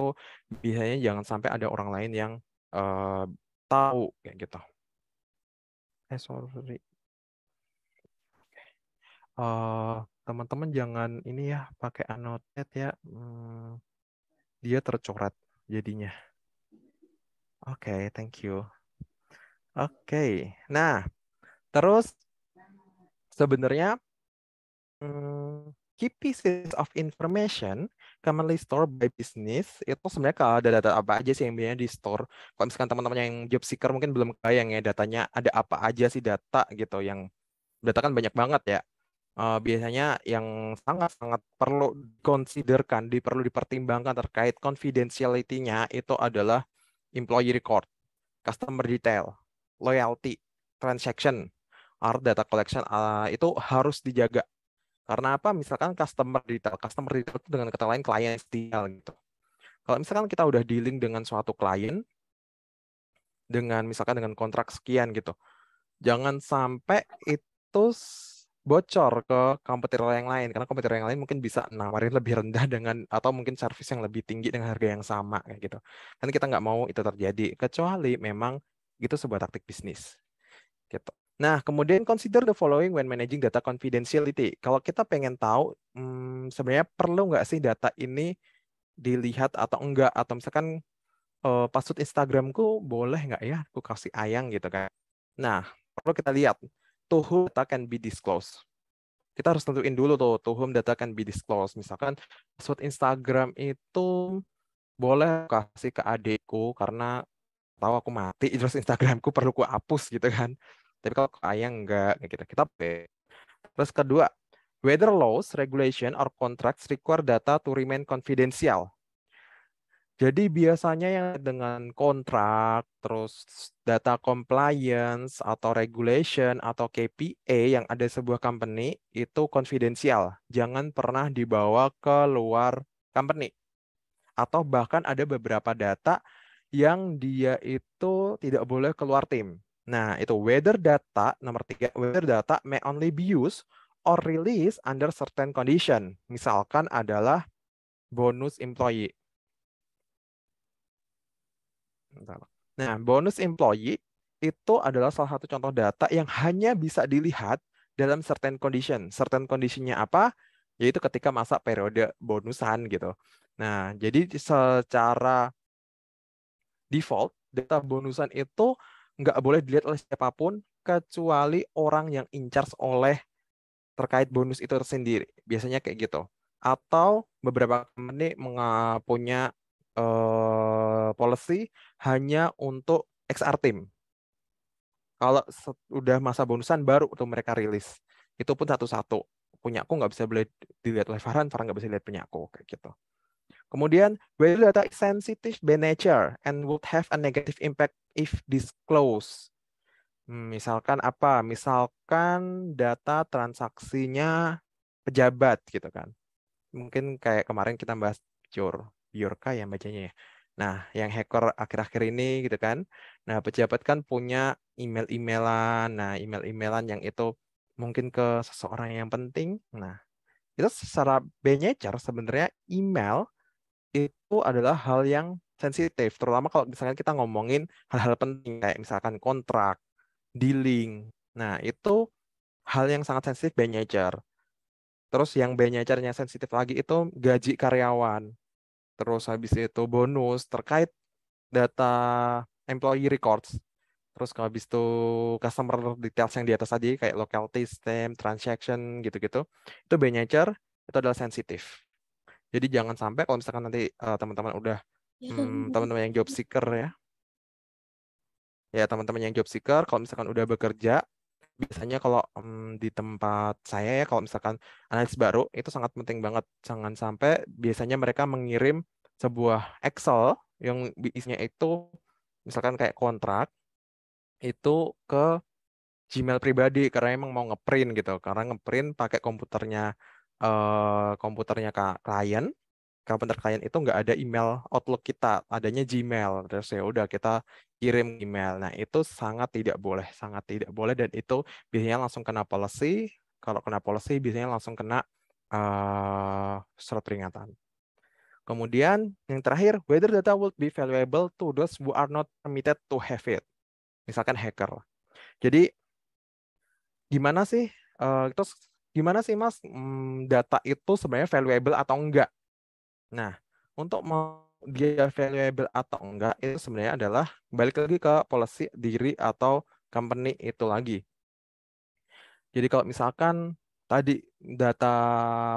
biasanya jangan sampai ada orang lain yang uh, tahu kayak gitu. Eh, sorry. teman eh, teman-teman jangan ini ya pakai annotate ya. Hmm, dia tercoret jadinya. Oke, okay, thank you. Oke, okay. nah terus sebenarnya hmm, key pieces of information commonly stored by business itu sebenarnya kalau ada data apa aja sih yang biasanya di store kalau misalkan teman-teman yang job seeker mungkin belum kebayang ya datanya ada apa aja sih data gitu yang data kan banyak banget ya uh, biasanya yang sangat-sangat perlu considerkan, diperlu dipertimbangkan terkait confidentiality-nya itu adalah employee record, customer detail, loyalty, transaction, art data collection uh, itu harus dijaga. Karena apa? Misalkan customer detail, customer detail itu dengan kata lain klien detail gitu. Kalau misalkan kita udah dealing dengan suatu klien dengan misalkan dengan kontrak sekian gitu. Jangan sampai itu bocor ke kompetitor yang lain karena kompetitor yang lain mungkin bisa nawarin lebih rendah dengan atau mungkin service yang lebih tinggi dengan harga yang sama kayak gitu. Kan kita nggak mau itu terjadi kecuali memang itu sebuah taktik bisnis. Gitu. Nah, kemudian consider the following when managing data confidentiality. Kalau kita pengen tahu hmm, sebenarnya perlu nggak sih data ini dilihat atau enggak atau misalkan eh, password Instagramku boleh nggak ya aku kasih ayang gitu kan. Nah, perlu kita lihat to whom data can be disclosed. Kita harus tentuin dulu tuh to whom data can be disclosed. Misalkan password Instagram itu boleh kasih ke adikku karena tahu aku mati terus Instagramku perlu ku hapus gitu kan. Tapi kalau ke ayah enggak gitu. kita Kita pe. Terus kedua, whether laws, regulation or contracts require data to remain confidential. Jadi biasanya yang dengan kontrak, terus data compliance atau regulation atau KPA yang ada sebuah company itu konfidensial. Jangan pernah dibawa ke luar company. Atau bahkan ada beberapa data yang dia itu tidak boleh keluar tim. Nah, itu weather data nomor tiga, weather data may only be used or released under certain condition. Misalkan adalah bonus employee Nah, bonus employee itu adalah salah satu contoh data yang hanya bisa dilihat dalam certain condition. Certain conditionnya apa? Yaitu ketika masa periode bonusan gitu. Nah, jadi secara default, data bonusan itu nggak boleh dilihat oleh siapapun kecuali orang yang in charge oleh terkait bonus itu tersendiri, Biasanya kayak gitu. Atau beberapa company punya uh, policy hanya untuk XR team. Kalau sudah masa bonusan baru tuh mereka rilis. Itu pun satu-satu. Punya aku nggak bisa beli, dilihat oleh Farhan, Farhan nggak bisa lihat punya aku kayak gitu. Kemudian, value data is sensitive by nature and would have a negative impact if disclosed. Hmm, misalkan apa? Misalkan data transaksinya pejabat gitu kan. Mungkin kayak kemarin kita bahas Bjorka, Biorka ya, yang bacanya ya. Nah, yang hacker akhir-akhir ini gitu kan. Nah, pejabat kan punya email-emailan. Nah, email-emailan yang itu mungkin ke seseorang yang penting. Nah, itu secara benyecer cara sebenarnya email itu adalah hal yang sensitif, terutama kalau misalnya kita ngomongin hal-hal penting kayak misalkan kontrak, dealing. Nah, itu hal yang sangat sensitif benyecer. cara. Terus yang banyak caranya sensitif lagi itu gaji karyawan terus habis itu bonus terkait data employee records terus kalau habis itu customer details yang di atas tadi kayak locality, stem, transaction gitu-gitu itu by nature itu adalah sensitif jadi jangan sampai kalau misalkan nanti teman eh, teman-teman udah teman ya, hmm, teman-teman yang job seeker ya ya teman-teman yang job seeker kalau misalkan udah bekerja biasanya kalau um, di tempat saya ya kalau misalkan analis baru itu sangat penting banget jangan sampai biasanya mereka mengirim sebuah Excel yang isinya itu misalkan kayak kontrak itu ke Gmail pribadi karena emang mau ngeprint gitu karena ngeprint pakai komputernya eh, komputernya klien Kapan terkait itu nggak ada email Outlook kita, adanya Gmail. Terus ya udah kita kirim email. Nah, itu sangat tidak boleh, sangat tidak boleh dan itu biasanya langsung kena policy. Kalau kena policy biasanya langsung kena uh, surat peringatan. Kemudian yang terakhir, whether data would be valuable to those who are not permitted to have it. Misalkan hacker. Jadi gimana sih uh, terus gimana sih Mas hmm, data itu sebenarnya valuable atau enggak? Nah, untuk mau dia valuable atau enggak itu sebenarnya adalah balik lagi ke policy diri atau company itu lagi. Jadi kalau misalkan tadi data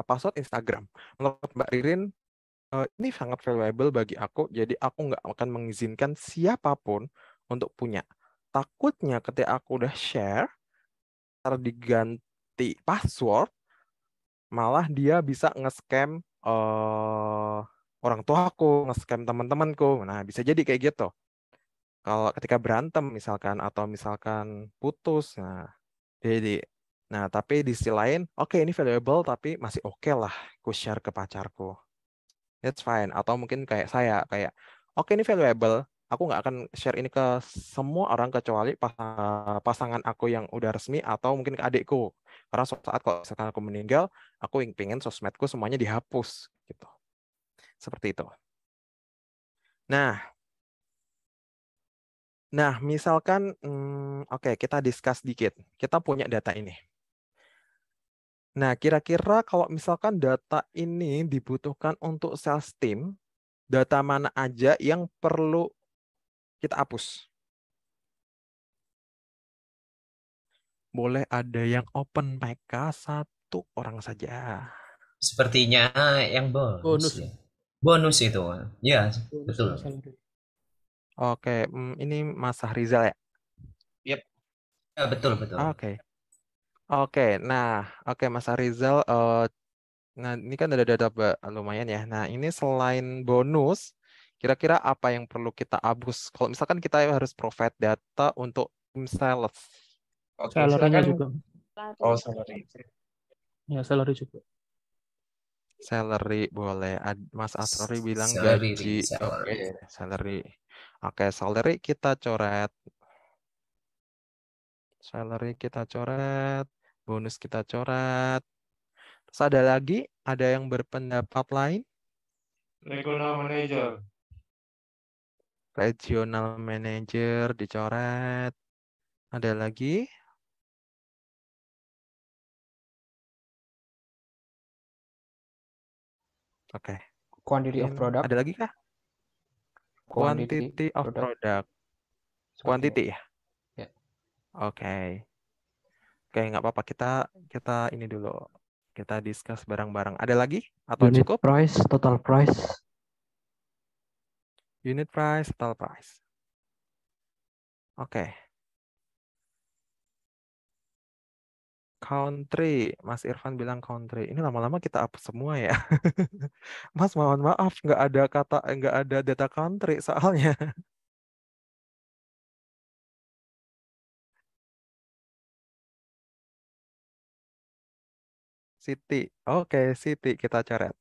password Instagram menurut Mbak Ririn eh, ini sangat valuable bagi aku, jadi aku nggak akan mengizinkan siapapun untuk punya. Takutnya ketika aku udah share, ntar diganti password, malah dia bisa nge-scam uh, orang tuaku, nge-scam teman-temanku. Nah, bisa jadi kayak gitu. Kalau ketika berantem misalkan atau misalkan putus, nah jadi nah tapi di sisi lain, oke okay, ini valuable tapi masih oke okay lah ku share ke pacarku. That's fine. Atau mungkin kayak saya kayak oke okay, ini valuable, aku nggak akan share ini ke semua orang kecuali pasangan aku yang udah resmi atau mungkin ke adikku karena suatu saat kalau misalkan aku meninggal, aku ingin sosmedku semuanya dihapus. gitu Seperti itu. Nah, Nah, misalkan, hmm, oke, okay, kita discuss dikit. Kita punya data ini. Nah, kira-kira kalau misalkan data ini dibutuhkan untuk sales team, data mana aja yang perlu kita hapus? boleh ada yang open PK satu orang saja. Sepertinya yang bonus. Bonus, ya. bonus itu. Ya, bonus betul. Gitu. Oke, mm, ini Mas Rizal ya? Yep. Ya, betul, betul. Oke. Oke, nah, oke Mas Rizal, uh, eh, nah ini kan ada data lumayan ya. Nah, ini selain bonus, kira-kira apa yang perlu kita abus? Kalau misalkan kita harus provide data untuk tim sales, Okay, Salarannya juga. Oh, salary. Ya, salary juga. Salary boleh. Mas Asrori bilang salary, gaji. Salary. Oke, salary. Oke, salary kita coret. Salary kita coret, bonus kita coret. Terus ada lagi, ada yang berpendapat lain? Regional manager. Regional manager dicoret. Ada lagi? Oke. Okay. Quantity of iya. product. Ada lagi kah? Quantity, quantity of product. product. Quantity ya? Ya. Oke. Okay. Oke, nggak apa-apa. Kita kita ini dulu. Kita discuss barang-barang. Ada lagi atau Unit cukup? price, total price. Unit price, total price. Oke. Okay. Country, Mas Irfan bilang country. Ini lama-lama kita up semua ya. Mas mohon maaf, nggak ada kata, eh, nggak ada data country soalnya. City, oke okay, City kita coret.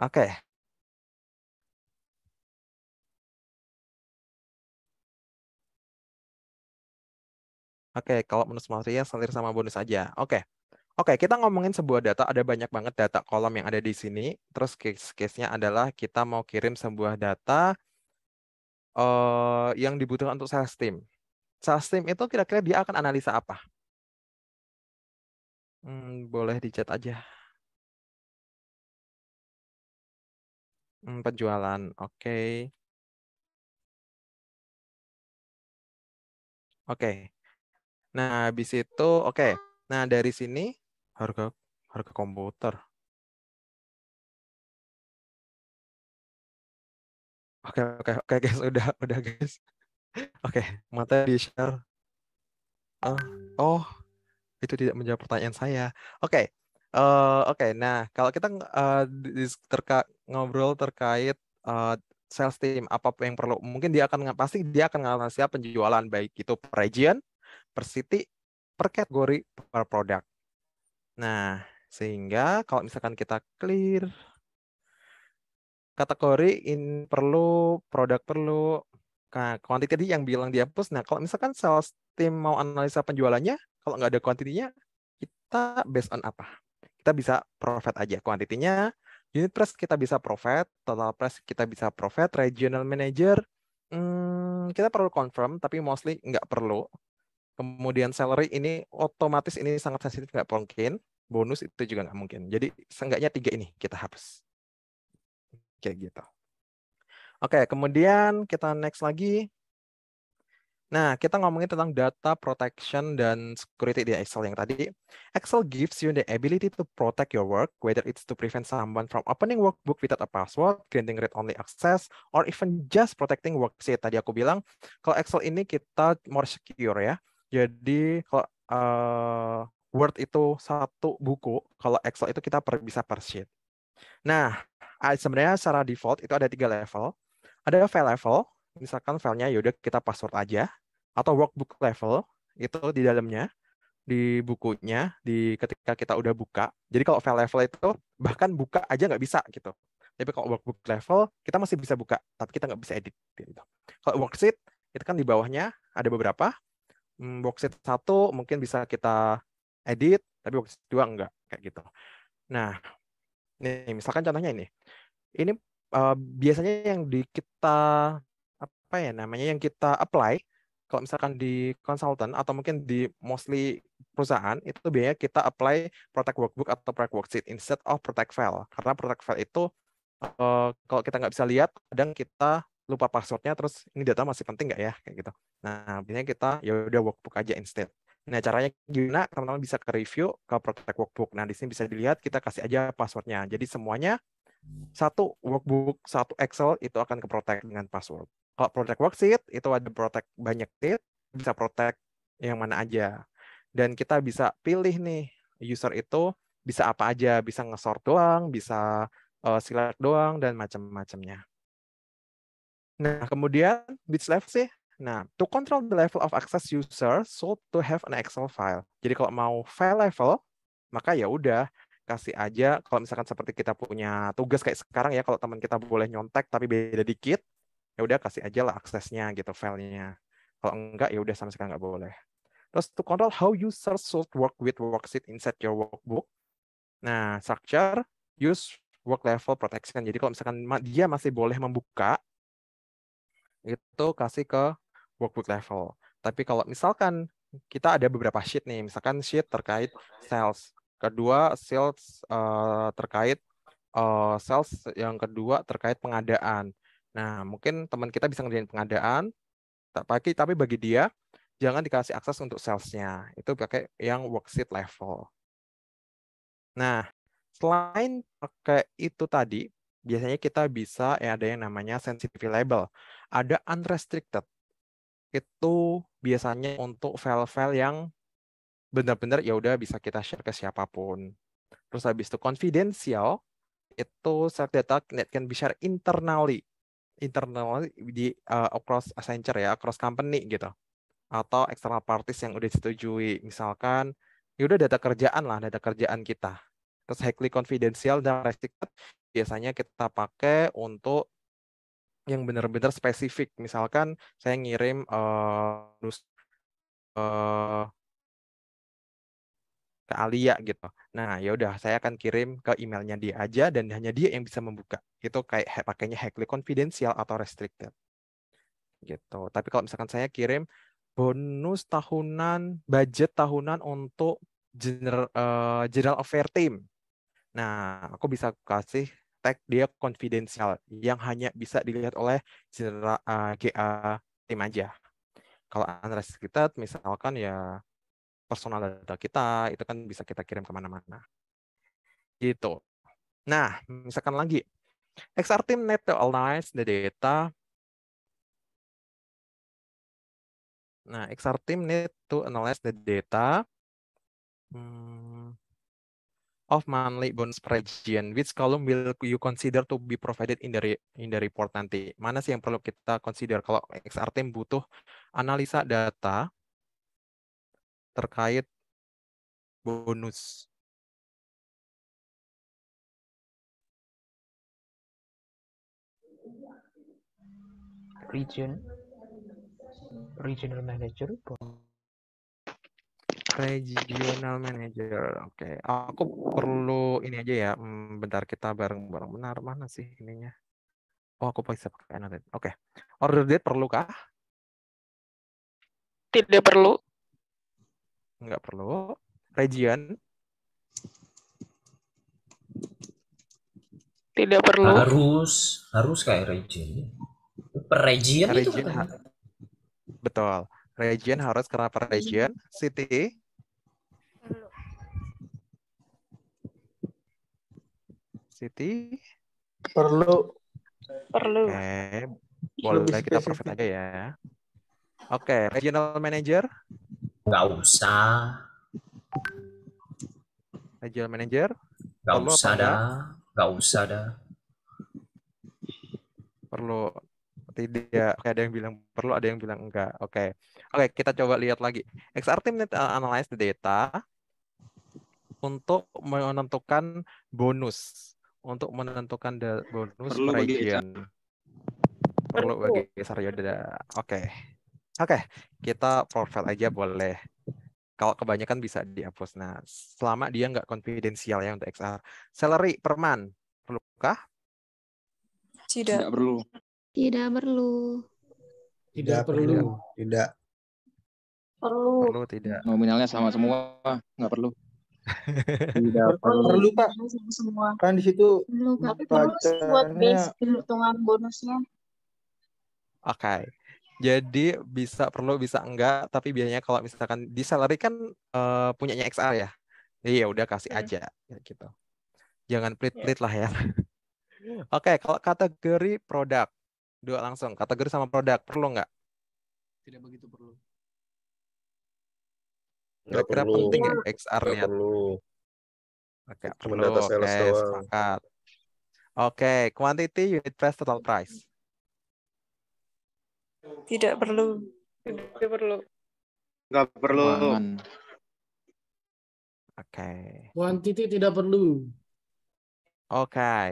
Oke, okay. Oke, kalau menurut saya selir sama bonus aja. Oke. Oke, kita ngomongin sebuah data, ada banyak banget data kolom yang ada di sini. Terus case-case-nya adalah kita mau kirim sebuah data uh, yang dibutuhkan untuk sales team. Sales team itu kira-kira dia akan analisa apa? Hmm, boleh dicat aja. Hmm, penjualan, oke. Okay. Oke, okay. Nah, habis itu oke. Okay. Nah, dari sini harga harga komputer. Oke, okay, oke, okay, oke okay, guys, udah udah guys. Oke, okay, mata di share. Oh, oh, itu tidak menjawab pertanyaan saya. Oke. Okay. Uh, eh, oke. Okay. Nah, kalau kita uh, terka ngobrol terkait uh, sales team apa yang perlu mungkin dia akan pasti dia akan ngasih penjualan baik itu per region per city, per kategori, per produk. Nah, sehingga kalau misalkan kita clear kategori in perlu, produk perlu, nah, quantity tadi yang bilang dihapus. Nah, kalau misalkan sales team mau analisa penjualannya, kalau nggak ada kuantitinya, kita based on apa? Kita bisa profit aja. Kuantitinya, unit price kita bisa profit, total price kita bisa profit, regional manager, hmm, kita perlu confirm, tapi mostly nggak perlu kemudian salary ini otomatis ini sangat sensitif nggak mungkin bonus itu juga nggak mungkin jadi seenggaknya tiga ini kita hapus oke gitu oke kemudian kita next lagi Nah, kita ngomongin tentang data protection dan security di Excel yang tadi. Excel gives you the ability to protect your work, whether it's to prevent someone from opening workbook without a password, granting read-only access, or even just protecting worksheet. Tadi aku bilang, kalau Excel ini kita more secure ya. Jadi kalau uh, eh, Word itu satu buku, kalau Excel itu kita per, bisa per sheet. Nah, sebenarnya secara default itu ada tiga level. Ada file level, misalkan filenya yaudah kita password aja, atau workbook level itu di dalamnya di bukunya di ketika kita udah buka. Jadi kalau file level itu bahkan buka aja nggak bisa gitu. Tapi kalau workbook level kita masih bisa buka, tapi kita nggak bisa edit. Gitu. Kalau worksheet itu kan di bawahnya ada beberapa. Hmm, boxset satu mungkin bisa kita edit, tapi boxset dua enggak kayak gitu. Nah, nih misalkan contohnya ini. Ini uh, biasanya yang di kita apa ya namanya yang kita apply kalau misalkan di konsultan atau mungkin di mostly perusahaan itu biasanya kita apply protect workbook atau protect worksheet instead of protect file karena protect file itu uh, kalau kita nggak bisa lihat kadang kita lupa passwordnya terus ini data masih penting nggak ya kayak gitu nah biasanya kita ya udah workbook aja instead nah caranya gimana teman-teman bisa ke review ke protect workbook nah di sini bisa dilihat kita kasih aja passwordnya jadi semuanya satu workbook satu excel itu akan ke protect dengan password kalau protect worksheet itu ada protect banyak sheet bisa protect yang mana aja dan kita bisa pilih nih user itu bisa apa aja bisa ngesort doang bisa uh, select doang dan macam-macamnya Nah, kemudian which level sih. Nah, to control the level of access user, so to have an Excel file. Jadi kalau mau file level, maka ya udah kasih aja kalau misalkan seperti kita punya tugas kayak sekarang ya kalau teman kita boleh nyontek tapi beda dikit ya udah kasih aja lah aksesnya gitu filenya kalau enggak ya udah sama sekali nggak boleh terus to control how user should work with worksheet inside your workbook nah structure use work level protection jadi kalau misalkan dia masih boleh membuka itu kasih ke workbook level. Tapi kalau misalkan kita ada beberapa sheet nih, misalkan sheet terkait sales, kedua sales uh, terkait uh, sales yang kedua terkait pengadaan. Nah, mungkin teman kita bisa ngerjain pengadaan, tapi tapi bagi dia jangan dikasih akses untuk salesnya. Itu pakai yang worksheet level. Nah, selain pakai itu tadi, biasanya kita bisa ya ada yang namanya sensitivity label. Ada unrestricted. Itu biasanya untuk file-file yang benar-benar ya udah bisa kita share ke siapapun. Terus habis itu confidential itu set data that can be shared internally internal di uh, across Accenture ya, across company gitu. Atau external parties yang udah disetujui. Misalkan ya udah data kerjaan lah, data kerjaan kita. Terus highly confidential dan restricted biasanya kita pakai untuk yang benar-benar spesifik. Misalkan saya ngirim uh, uh, ke Alia gitu. Nah, ya udah saya akan kirim ke emailnya dia aja dan hanya dia yang bisa membuka. Itu kayak pakainya Hackly confidential atau restricted. Gitu. Tapi kalau misalkan saya kirim bonus tahunan, budget tahunan untuk eh, general, uh, general affair team. Nah, aku bisa kasih tag dia konfidensial yang hanya bisa dilihat oleh general uh, eh, GA tim aja. Kalau unrestricted misalkan ya personal data kita itu kan bisa kita kirim kemana-mana. Gitu. Nah, misalkan lagi XR team need to analyze the data. Nah, XR team need to analyze the data. Hmm, of monthly bonus region, which column will you consider to be provided in the in the report nanti mana sih yang perlu kita consider kalau XR team butuh analisa data terkait bonus region regional manager bonus Regional Manager. Oke, okay. aku perlu ini aja ya. Mm, bentar kita bareng-bareng. Benar mana sih ininya? Oh, aku bisa pakai annotate. Oke. Okay. Order date perlukah? Tidak perlu. Enggak perlu. Region? Tidak perlu. Harus harus kayak region. Per region, region itu kan? Betul. Region harus karena per region. City? Siti? Perlu. Perlu. Oke, okay. boleh kita profit aja ya. Oke, okay. regional manager? Nggak usah. Regional manager? Nggak Perlu usah dah. Nggak usah dah. Perlu. Tidak. ada yang bilang perlu, ada yang bilang enggak. Oke. Okay. Oke, kita coba lihat lagi. XR team analyze the data untuk menentukan bonus untuk menentukan the bonus Perlu region. Perlu bagi Saryoda. Oke. Oke, okay. kita profile aja boleh. Kalau kebanyakan bisa dihapus. Nah, selama dia nggak konfidensial ya untuk XR. Salary perman, perlukah? Tidak. Tidak perlu. Tidak perlu. Tidak, tidak perlu. Tidak. Perlu. Perlu tidak. Nominalnya sama semua, nggak perlu. Tidak perlu pak. Semua. Kan di situ. Perlu tapi perlu buat base hitungan bonusnya. Oke. Okay. Jadi bisa perlu bisa enggak, tapi biasanya kalau misalkan di salary kan uh, punyanya XR ya. Jadi ya udah kasih iya. aja aja gitu. Jangan pelit-pelit yeah. lah ya. Iya. Oke, okay, kalau kategori produk, dua langsung. Kategori sama produk perlu nggak? Tidak begitu perlu nggak kira perlu. penting ya XR-nya. perlu. Oke, perlu. Oke, sepakat. Oke, quantity, unit price, total price. Tidak perlu. Tidak perlu. Nggak perlu. Oke. Okay. Quantity tidak perlu. Oke. Okay.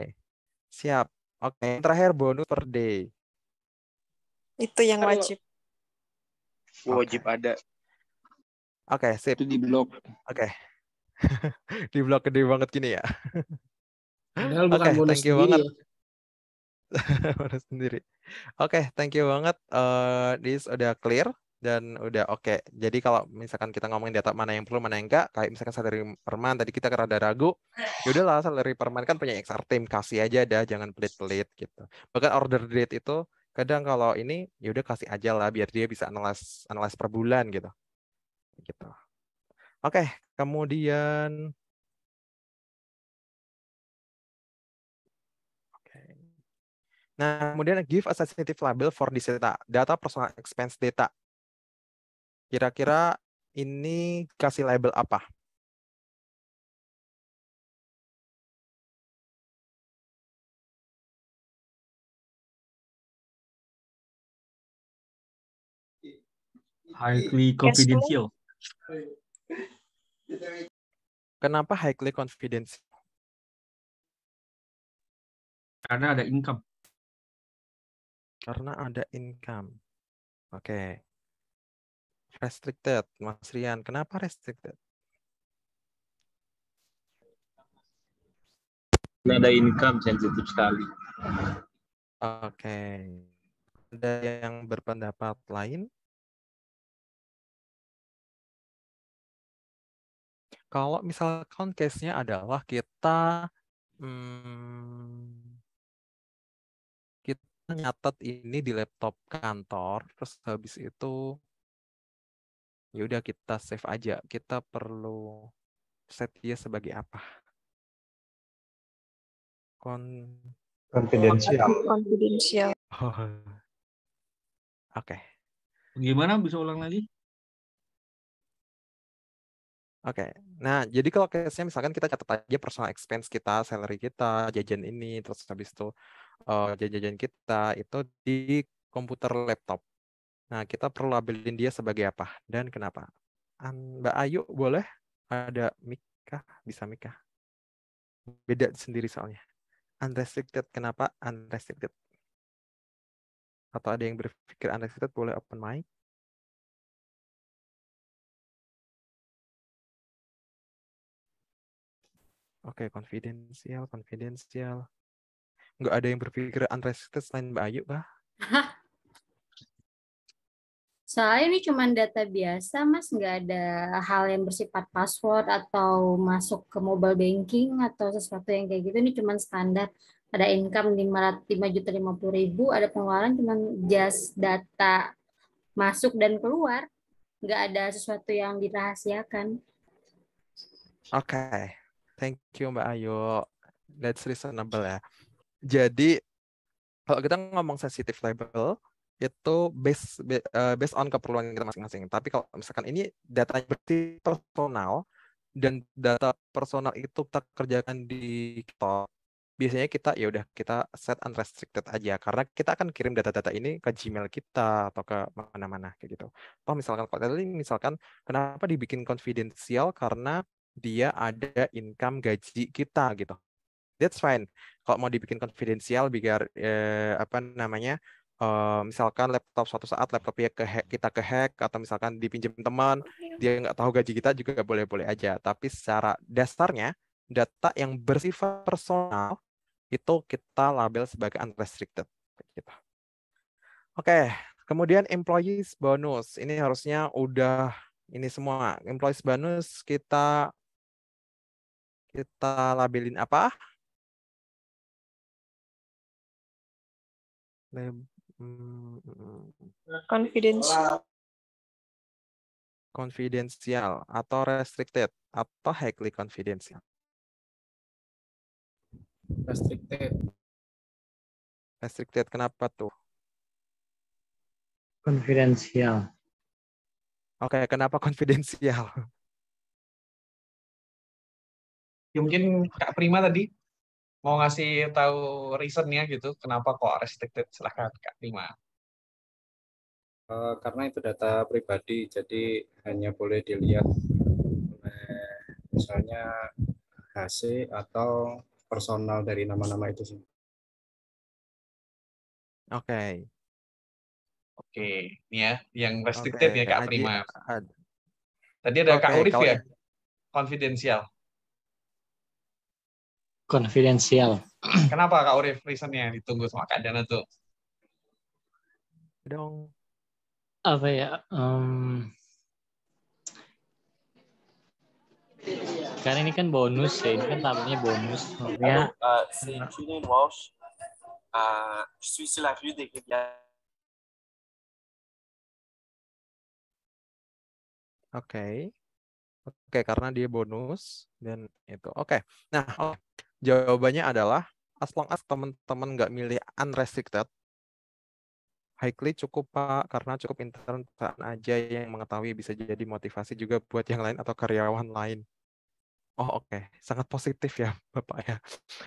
Siap. Oke, okay. terakhir bonus per day. Itu yang wajib. Wajib okay. ada. Oke, okay, sip. Itu di blok. Oke. Okay. di blok gede banget gini ya. Oke, ya. okay, thank you banget. sendiri. Oke, okay, thank you banget. Uh, this udah clear dan udah oke. Okay. Jadi kalau misalkan kita ngomongin data mana yang perlu, mana yang enggak, kayak misalkan salary perman tadi kita kerada ragu, yaudahlah salary perman kan punya XR team, kasih aja dah, jangan pelit-pelit gitu. Bahkan order date itu kadang kalau ini yaudah kasih aja lah biar dia bisa analis analis per bulan gitu gitu. Oke, kemudian Nah, kemudian give a sensitive label for this data, data personal expense data. Kira-kira ini kasih label apa? Highly confidential. Kenapa highly confidence? Karena ada income. Karena ada income. Oke. Okay. Restricted, Mas Rian. Kenapa restricted? Karena ada income sensitif sekali. Oke. Okay. Ada yang berpendapat lain? Kalau misalkan case-nya adalah kita hmm, kita nyatet ini di laptop kantor, terus habis itu ya udah kita save aja. Kita perlu set dia sebagai apa? Kon konfidensial. Oke. Okay. Gimana bisa ulang lagi? Oke, okay. Nah, jadi kalau case-nya misalkan kita catat aja personal expense kita, salary kita, jajan ini, terus habis itu jajan jajan-jajan kita itu di komputer laptop. Nah, kita perlu labelin dia sebagai apa dan kenapa. An Mbak Ayu, boleh? Ada Mika Bisa Mika? Beda sendiri soalnya. Unrestricted, kenapa unrestricted? Atau ada yang berpikir unrestricted, boleh open mic? Oke, okay, confidential, confidential. Enggak ada yang berpikir unrestricted selain Mbak Ayu, Pak? Soalnya ini cuma data biasa, Mas. Enggak ada hal yang bersifat password atau masuk ke mobile banking atau sesuatu yang kayak gitu. Ini cuma standar. Ada income lima juta lima puluh ribu, ada pengeluaran cuma just data masuk dan keluar. Enggak ada sesuatu yang dirahasiakan. Oke. Okay. Thank you Mbak Ayu. That's reasonable ya. Jadi kalau kita ngomong sensitive label itu based eh, based on keperluan kita masing-masing. Tapi kalau misalkan ini datanya berarti personal dan data personal itu kita kerjakan di kita biasanya kita ya udah kita set unrestricted aja karena kita akan kirim data-data ini ke Gmail kita atau ke mana-mana kayak gitu. Oh misalkan kalau tadi misalkan kenapa dibikin confidential karena dia ada income gaji kita gitu. That's fine. Kalau mau dibikin konfidensial biar eh, apa namanya Uh, misalkan laptop suatu saat laptopnya ke kita ke hack atau misalkan dipinjam teman dia nggak tahu gaji kita juga boleh-boleh aja tapi secara dasarnya data yang bersifat personal itu kita label sebagai unrestricted gitu. Oke, okay. kemudian employees bonus ini harusnya udah ini semua employees bonus kita kita labelin apa? Lab, hmm. confidential confidential atau restricted atau highly confidential restricted restricted kenapa tuh confidential oke okay, kenapa confidential ya mungkin Kak Prima tadi mau ngasih tahu reasonnya gitu kenapa kok restricted silahkan Kak Prima uh, karena itu data pribadi jadi hanya boleh dilihat misalnya HC atau personal dari nama-nama itu sih. Oke. Okay. Oke, okay. ya yang restricted okay. ya Kak Prima. Tadi ada okay. Kak Urif ya, Confidential konfidensial. Kenapa Kak Urif reasonnya ditunggu sama Kak Dana tuh? Dong. Apa ya? Um, kan ini kan bonus ya, ini kan tamunya bonus. Ya. ya. Oke. Okay. Oke, okay, karena dia bonus dan itu. Oke. Okay. Nah, okay. Jawabannya adalah as long as teman-teman nggak milih unrestricted, highly cukup Pak, karena cukup intern perusahaan aja yang mengetahui bisa jadi motivasi juga buat yang lain atau karyawan lain. Oh oke, okay. sangat positif ya Bapak ya.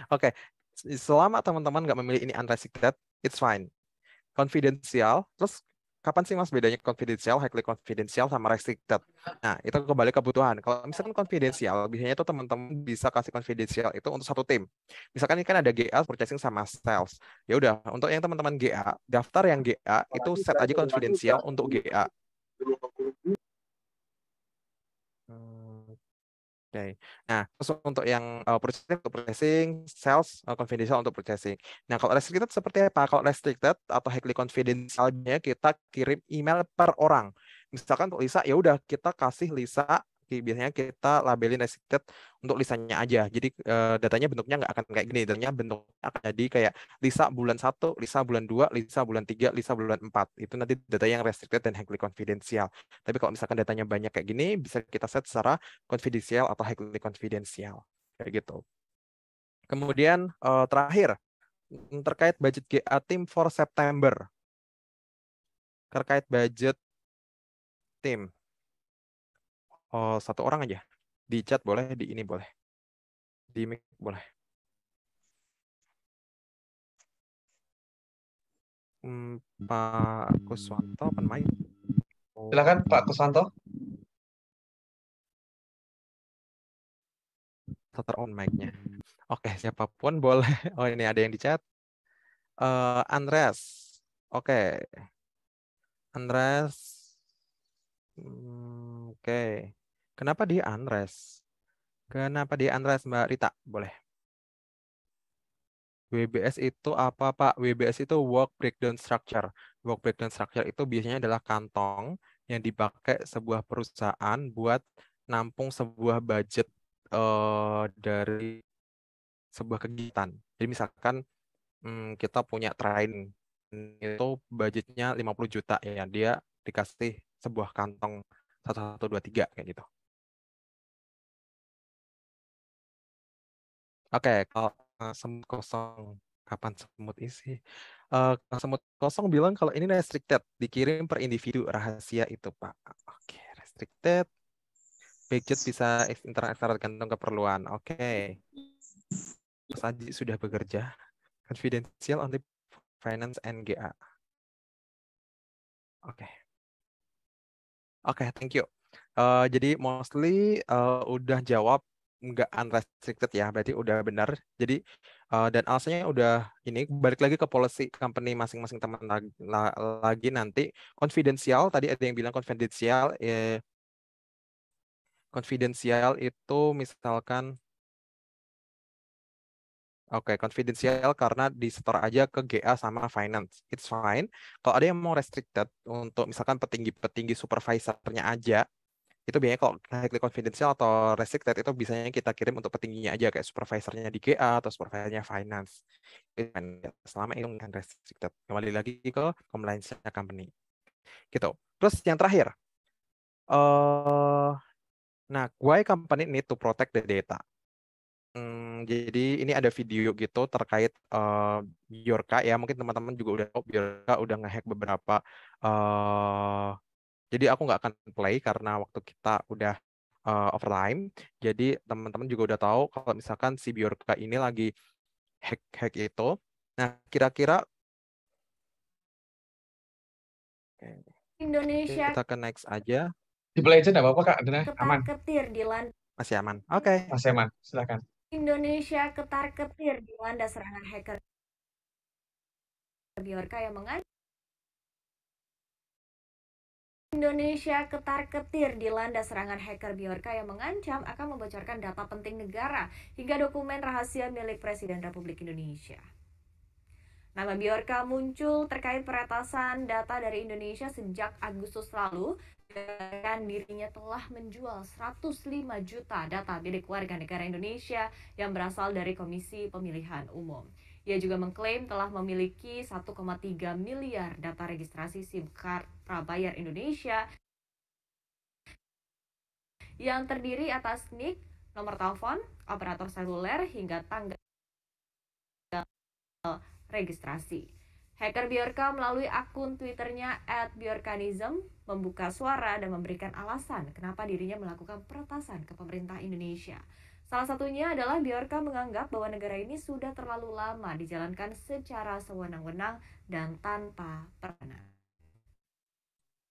Oke, okay. selama teman-teman nggak memilih ini unrestricted, it's fine. Confidential, terus kapan sih mas bedanya confidential, highly confidential sama restricted? Nah, itu kembali kebutuhan. Kalau misalkan confidential, biasanya itu teman-teman bisa kasih confidential itu untuk satu tim. Misalkan ini kan ada GA, purchasing sama sales. Ya udah, untuk yang teman-teman GA, daftar yang GA itu set aja confidential untuk GA. Oke. Nah, terus untuk yang uh, purchasing untuk purchasing, sales uh, confidential untuk purchasing. Nah, kalau restricted seperti apa? Kalau restricted atau highly confidentialnya kita kirim email per orang. Misalkan untuk Lisa, ya udah kita kasih Lisa biasanya kita labelin restricted untuk lisannya aja. Jadi uh, datanya bentuknya nggak akan kayak gini. Datanya bentuknya akan jadi kayak lisa bulan 1, lisa bulan 2, lisa bulan 3, lisa bulan 4. Itu nanti data yang restricted dan highly confidential. Tapi kalau misalkan datanya banyak kayak gini, bisa kita set secara confidential atau highly confidential. Kayak gitu. Kemudian uh, terakhir, mm, terkait budget GA team for September. Terkait budget team oh, satu orang aja. Di chat boleh, di ini boleh. Di mic boleh. Hmm, Pak Kuswanto, open mic. Oh. Silakan Pak Kuswanto. Tutor on mic-nya. Oke, siapapun boleh. Oh, ini ada yang di chat. Uh, Andres. Oke. Okay. Andres. Hmm, oke. Kenapa di unrest? Kenapa di unrest, Mbak Rita? Boleh. WBS itu apa, Pak? WBS itu Work Breakdown Structure. Work Breakdown Structure itu biasanya adalah kantong yang dipakai sebuah perusahaan buat nampung sebuah budget uh, dari sebuah kegiatan. Jadi misalkan hmm, kita punya training itu budgetnya 50 juta ya dia dikasih sebuah kantong satu satu dua tiga kayak gitu Oke, kalau semut kosong kapan semut isi? Uh, semut kosong bilang kalau ini restricted, dikirim per individu rahasia itu, Pak. Oke, restricted. Budget bisa internal tergantung keperluan. Oke. Okay. Mas Aji sudah bekerja. Confidential only finance and GA. Oke. Okay. Oke, okay, thank you. Uh, jadi mostly uh, udah jawab nggak unrestricted ya berarti udah benar jadi uh, dan alasannya udah ini balik lagi ke policy company masing-masing teman lagi, lagi nanti confidential tadi ada yang bilang confidential eh, confidential itu misalkan Oke, okay, confidential karena di disetor aja ke GA sama finance. It's fine. Kalau ada yang mau restricted untuk misalkan petinggi-petinggi supervisornya aja, itu biasanya kalau highly confidential atau restricted itu biasanya kita kirim untuk petingginya aja kayak supervisornya di GA atau supervisornya finance. Kan, selama itu kan restricted. Kembali lagi ke compliance company. Gitu. Terus yang terakhir. Uh, nah, why company need to protect the data? Hmm, jadi ini ada video gitu terkait uh, eh, Biorka ya. Mungkin teman-teman juga udah tahu Biorka udah ngehack beberapa uh, jadi aku nggak akan play karena waktu kita udah uh, overtime. Jadi teman-teman juga udah tahu kalau misalkan si Bjorka ini lagi hack-hack itu. Nah, kira-kira Indonesia. Kita ke next aja. Di play Legend apa apa Kak? Adana? Aman. Ketir di land. Masih aman. Oke. Okay. Masih aman. Silakan. Indonesia ketar ketir landa serangan hacker. Biorka yang mengancam Indonesia ketar-ketir dilanda serangan hacker Biorka yang mengancam akan membocorkan data penting negara hingga dokumen rahasia milik Presiden Republik Indonesia. Nama Biorka muncul terkait peretasan data dari Indonesia sejak Agustus lalu dan dirinya telah menjual 105 juta data milik warga negara Indonesia yang berasal dari Komisi Pemilihan Umum. Ia juga mengklaim telah memiliki 1,3 miliar data registrasi SIM card prabayar Indonesia yang terdiri atas NIK, nomor telepon, operator seluler, hingga tanggal registrasi. Hacker Biorka melalui akun Twitternya @biorkanism membuka suara dan memberikan alasan kenapa dirinya melakukan peretasan ke pemerintah Indonesia. Salah satunya adalah Biorka menganggap bahwa negara ini sudah terlalu lama dijalankan secara sewenang-wenang dan tanpa pernah.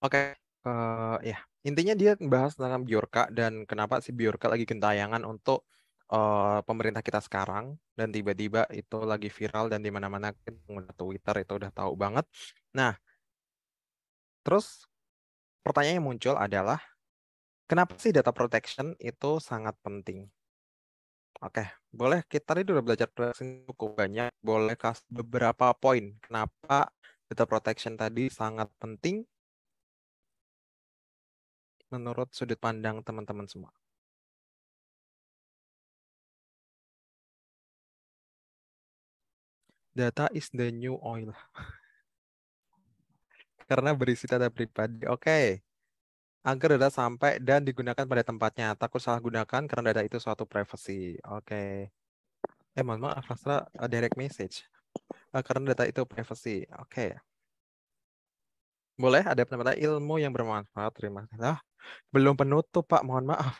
Oke, okay. uh, eh, ya intinya dia bahas tentang Biorka dan kenapa si Biorka lagi gentayangan untuk uh, pemerintah kita sekarang dan tiba-tiba itu lagi viral dan di mana-mana pengguna Twitter itu udah tahu banget. Nah, terus pertanyaan yang muncul adalah kenapa sih data protection itu sangat penting? Oke, boleh kita tadi udah belajar protection cukup banyak. Boleh kasih beberapa poin kenapa data protection tadi sangat penting menurut sudut pandang teman-teman semua. Data is the new oil. Karena berisi data pribadi. Oke. Okay agar data sampai dan digunakan pada tempatnya. Takut salah gunakan karena data itu suatu privacy. Oke. Okay. Eh, mohon maaf, Rastra, uh, eh, direct message. Uh, karena data itu privacy. Oke. Okay. Boleh ada penambahan ilmu yang bermanfaat. Terima kasih. Nah, belum penutup, Pak. Mohon maaf.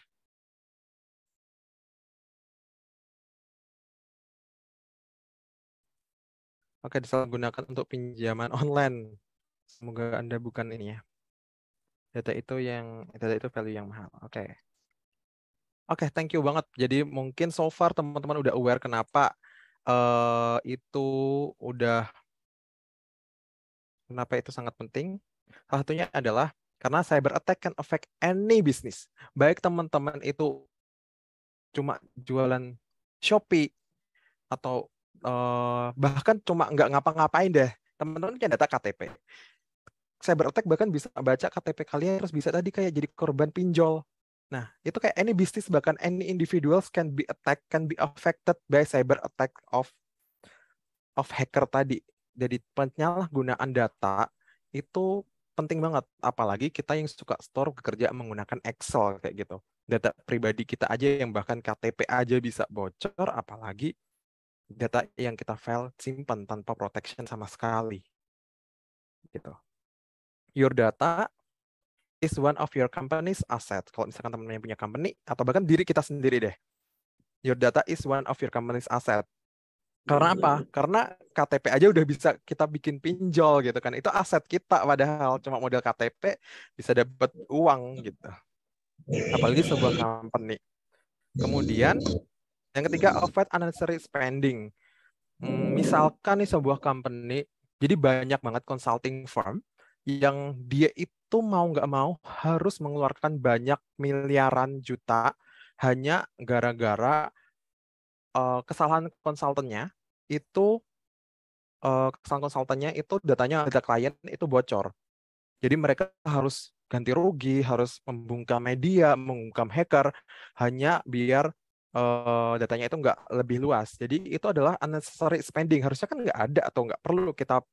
Oke, disalahgunakan untuk pinjaman online. Semoga Anda bukan ini ya data itu yang data itu value yang mahal. Oke. Okay. Oke, okay, thank you banget. Jadi mungkin so far teman-teman udah aware kenapa uh, itu udah kenapa itu sangat penting. Salah satunya adalah karena cyber attack can affect any business. Baik teman-teman itu cuma jualan Shopee atau uh, bahkan cuma nggak ngapa-ngapain deh. Teman-teman punya data KTP cyber attack bahkan bisa baca KTP kalian terus bisa tadi kayak jadi korban pinjol. Nah, itu kayak any business bahkan any individuals can be attacked, can be affected by cyber attack of of hacker tadi. Jadi penyalahgunaan data itu penting banget apalagi kita yang suka store bekerja menggunakan Excel kayak gitu. Data pribadi kita aja yang bahkan KTP aja bisa bocor apalagi data yang kita file simpan tanpa protection sama sekali. Gitu your data is one of your company's asset. Kalau misalkan teman-teman yang punya company atau bahkan diri kita sendiri deh. Your data is one of your company's asset. Karena apa? Hmm. Karena KTP aja udah bisa kita bikin pinjol gitu kan. Itu aset kita padahal cuma model KTP bisa dapat uang gitu. Apalagi sebuah company. Kemudian yang ketiga offset unnecessary spending. Hmm, misalkan nih sebuah company jadi banyak banget consulting firm yang dia itu mau nggak mau harus mengeluarkan banyak miliaran juta hanya gara-gara uh, kesalahan konsultannya itu uh, kesalahan konsultannya itu datanya data klien itu bocor. Jadi mereka harus ganti rugi, harus membungkam media, membungkam hacker hanya biar uh, datanya itu nggak lebih luas. Jadi itu adalah unnecessary spending. Harusnya kan nggak ada atau nggak perlu kita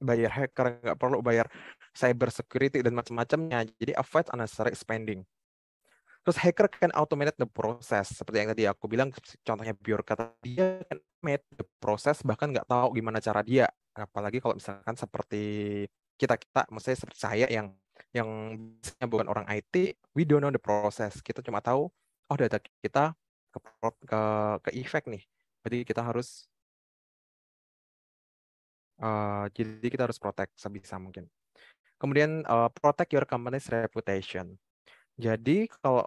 bayar hacker, nggak perlu bayar cyber security dan macam-macamnya. Jadi avoid unnecessary spending. Terus hacker kan automate the process. Seperti yang tadi aku bilang, contohnya birokrat dia can automate the process bahkan nggak tahu gimana cara dia. Apalagi kalau misalkan seperti kita kita, maksudnya seperti saya yang yang biasanya bukan orang IT, we don't know the process. Kita cuma tahu, oh data kita ke ke, ke effect nih. berarti kita harus Eh, jadi kita harus protect sebisa mungkin. Kemudian uh, protect your company's reputation. Jadi kalau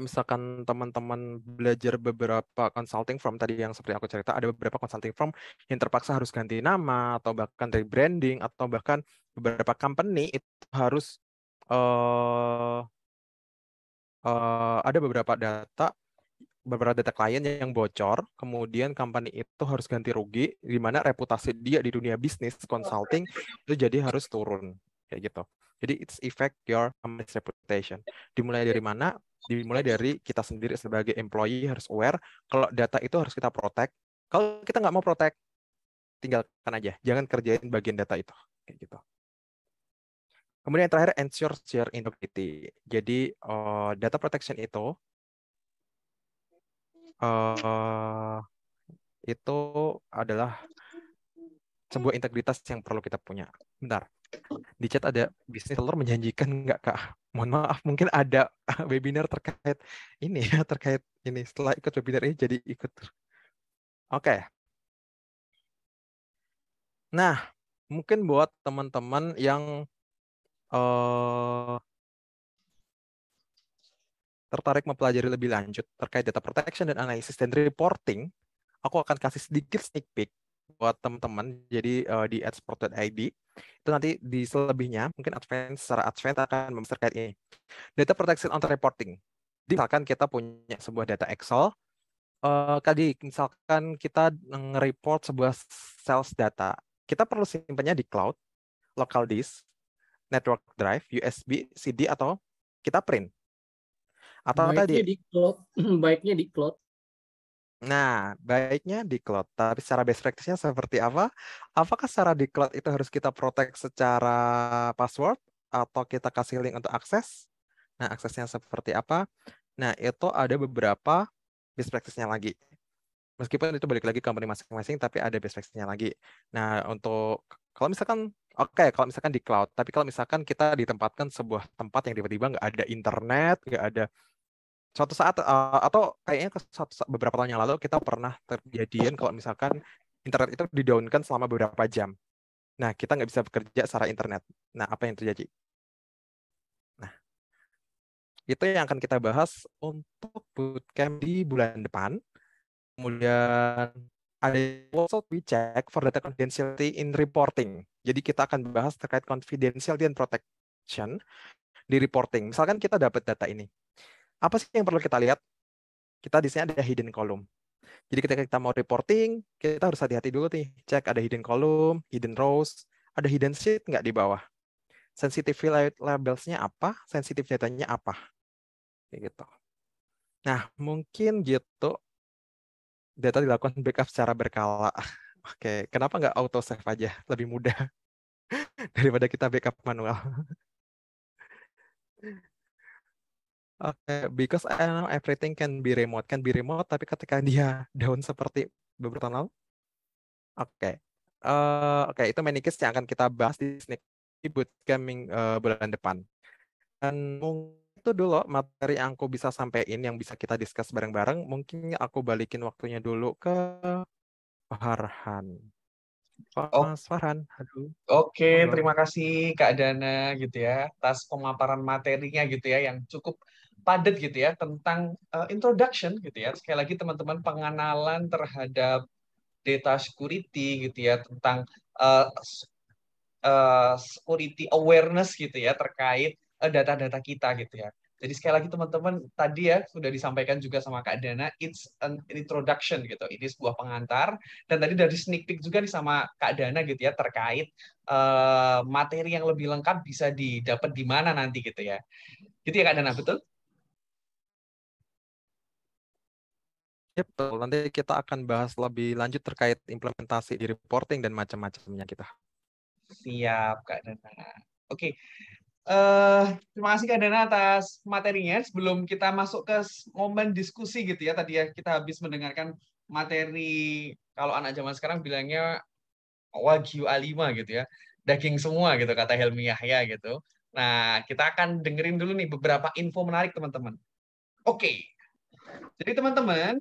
misalkan teman-teman belajar beberapa consulting firm tadi yang seperti aku cerita ada beberapa consulting firm yang terpaksa harus ganti nama atau bahkan rebranding atau bahkan beberapa company itu harus uh, uh, ada beberapa data beberapa data klien yang bocor, kemudian company itu harus ganti rugi, di mana reputasi dia di dunia bisnis consulting itu jadi harus turun kayak gitu. Jadi it's effect your company's reputation. Dimulai dari mana? Dimulai dari kita sendiri sebagai employee harus aware kalau data itu harus kita protect. Kalau kita nggak mau protect, tinggalkan aja. Jangan kerjain bagian data itu kayak gitu. Kemudian yang terakhir, ensure share integrity. Jadi uh, data protection itu uh, itu adalah sebuah integritas yang perlu kita punya. Bentar, di chat ada bisnis telur menjanjikan nggak kak? Mohon maaf, mungkin ada webinar terkait ini ya, terkait ini. Setelah ikut webinar ini jadi ikut. Oke. Okay. Nah, mungkin buat teman-teman yang uh, tertarik mempelajari lebih lanjut terkait data protection dan analisis dan reporting, aku akan kasih sedikit sneak peek buat teman-teman. Jadi uh, di adsport.id itu nanti di selebihnya mungkin advance secara advance akan membahas terkait ini. Data protection on reporting. Jadi, misalkan kita punya sebuah data Excel, uh, misalkan kita nge-report sebuah sales data, kita perlu simpannya di cloud, local disk, network drive, USB, CD atau kita print atau baiknya tadi di cloud baiknya di cloud Nah, baiknya di cloud. Tapi secara best practice-nya seperti apa? Apakah secara di cloud itu harus kita protek secara password atau kita kasih link untuk akses? Nah, aksesnya seperti apa? Nah, itu ada beberapa best practice-nya lagi. Meskipun itu balik lagi ke company masing-masing, tapi ada best practice-nya lagi. Nah, untuk kalau misalkan oke, okay, kalau misalkan di cloud, tapi kalau misalkan kita ditempatkan sebuah tempat yang tiba-tiba nggak ada internet, nggak ada suatu saat eh, atau kayaknya ke suatu, beberapa tahun yang lalu kita pernah terjadiin kalau misalkan internet itu didownkan selama beberapa jam. Nah, kita nggak bisa bekerja secara internet. Nah, apa yang terjadi? Nah, itu yang akan kita bahas untuk bootcamp di bulan depan. Kemudian ada also we check for data confidentiality in reporting. Jadi kita akan bahas terkait confidentiality and protection di reporting. Misalkan kita dapat data ini, apa sih yang perlu kita lihat? Kita di sini ada hidden column. Jadi ketika kita mau reporting, kita harus hati-hati dulu nih. Cek ada hidden column, hidden rows, ada hidden sheet nggak di bawah. Sensitive labels-nya apa, sensitive datanya apa. Kayak gitu. Nah, mungkin gitu data dilakukan backup secara berkala. Oke, kenapa nggak auto save aja? Lebih mudah daripada kita backup manual. Okay, because I know everything can be remote, can be remote, tapi ketika dia down seperti beberapa tahun lalu, oke, eh, oke okay, itu manikis yang akan kita bahas di sneak bootcamping uh, bulan depan. Dan mungkin itu dulu materi yang aku bisa sampaikan yang bisa kita discuss bareng-bareng. Mungkin aku balikin waktunya dulu ke Farhan. Oh. Mas Farhan. Aduh. Oke, okay, terima kasih Kak Dana gitu ya atas pemaparan materinya gitu ya yang cukup padat gitu ya tentang uh, introduction gitu ya. Sekali lagi teman-teman pengenalan terhadap data security gitu ya tentang uh, uh, security awareness gitu ya terkait data-data kita gitu ya. Jadi sekali lagi teman-teman tadi ya sudah disampaikan juga sama Kak Dana, it's an introduction gitu. Ini sebuah pengantar dan tadi dari sneak peek juga nih sama Kak Dana gitu ya terkait uh, materi yang lebih lengkap bisa didapat di mana nanti gitu ya. Gitu ya Kak Dana betul? Ya betul, nanti kita akan bahas lebih lanjut terkait implementasi di reporting dan macam-macamnya kita. Siap, Kak Dana. Oke, Uh, terima kasih Kak Dana atas materinya. Sebelum kita masuk ke momen diskusi gitu ya, tadi ya kita habis mendengarkan materi kalau anak zaman sekarang bilangnya wagyu A5 gitu ya, daging semua gitu kata Helmi Yahya gitu. Nah, kita akan dengerin dulu nih beberapa info menarik teman-teman. Oke, okay. jadi teman-teman,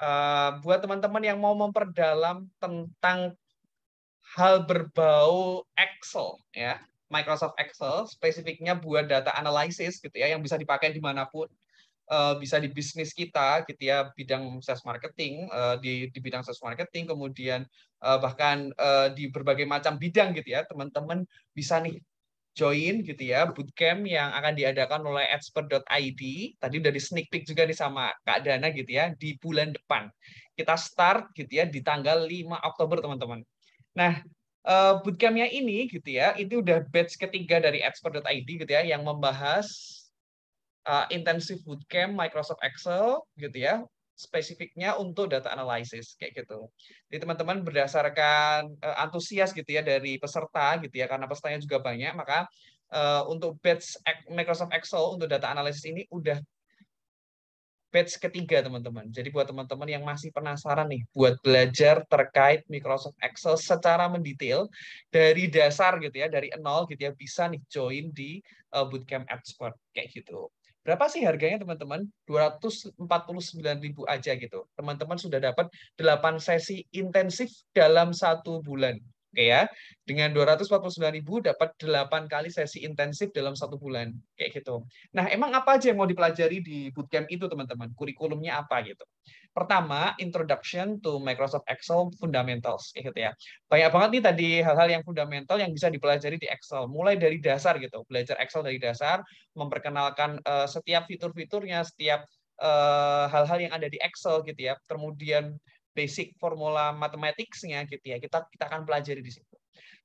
Eh, buat teman-teman yang mau memperdalam tentang hal berbau Excel ya Microsoft Excel spesifiknya buat data analysis gitu ya yang bisa dipakai dimanapun uh, bisa di bisnis kita gitu ya bidang sales marketing uh, di di bidang sales marketing kemudian uh, bahkan uh, di berbagai macam bidang gitu ya teman-teman bisa nih join gitu ya bootcamp yang akan diadakan oleh expert.id tadi udah di sneak peek juga nih sama Kak Dana gitu ya di bulan depan kita start gitu ya di tanggal 5 Oktober teman-teman nah eh, bootcampnya ini gitu ya itu udah batch ketiga dari expert.id gitu ya yang membahas uh, eh, intensif bootcamp Microsoft Excel gitu ya spesifiknya untuk data analysis kayak gitu. Jadi teman-teman berdasarkan uh, antusias gitu ya dari peserta gitu ya karena pesertanya juga banyak maka uh, untuk batch Microsoft Excel untuk data analysis ini udah batch ketiga teman-teman. Jadi buat teman-teman yang masih penasaran nih buat belajar terkait Microsoft Excel secara mendetail dari dasar gitu ya, dari nol gitu ya bisa nih join di uh, Bootcamp Expert kayak gitu. Berapa sih harganya teman-teman? ribu aja gitu. Teman-teman sudah dapat 8 sesi intensif dalam satu bulan. Oke ya. Dengan ribu dapat 8 kali sesi intensif dalam satu bulan. Kayak gitu. Nah, emang apa aja yang mau dipelajari di bootcamp itu teman-teman? Kurikulumnya apa gitu. Pertama, introduction to Microsoft Excel fundamentals gitu ya. Banyak banget nih tadi hal-hal yang fundamental yang bisa dipelajari di Excel. Mulai dari dasar gitu, belajar Excel dari dasar, memperkenalkan uh, setiap fitur-fiturnya, setiap eh, hal-hal uh, yang ada di Excel gitu ya. Kemudian basic formula matematiknya gitu ya. Kita kita akan pelajari di situ.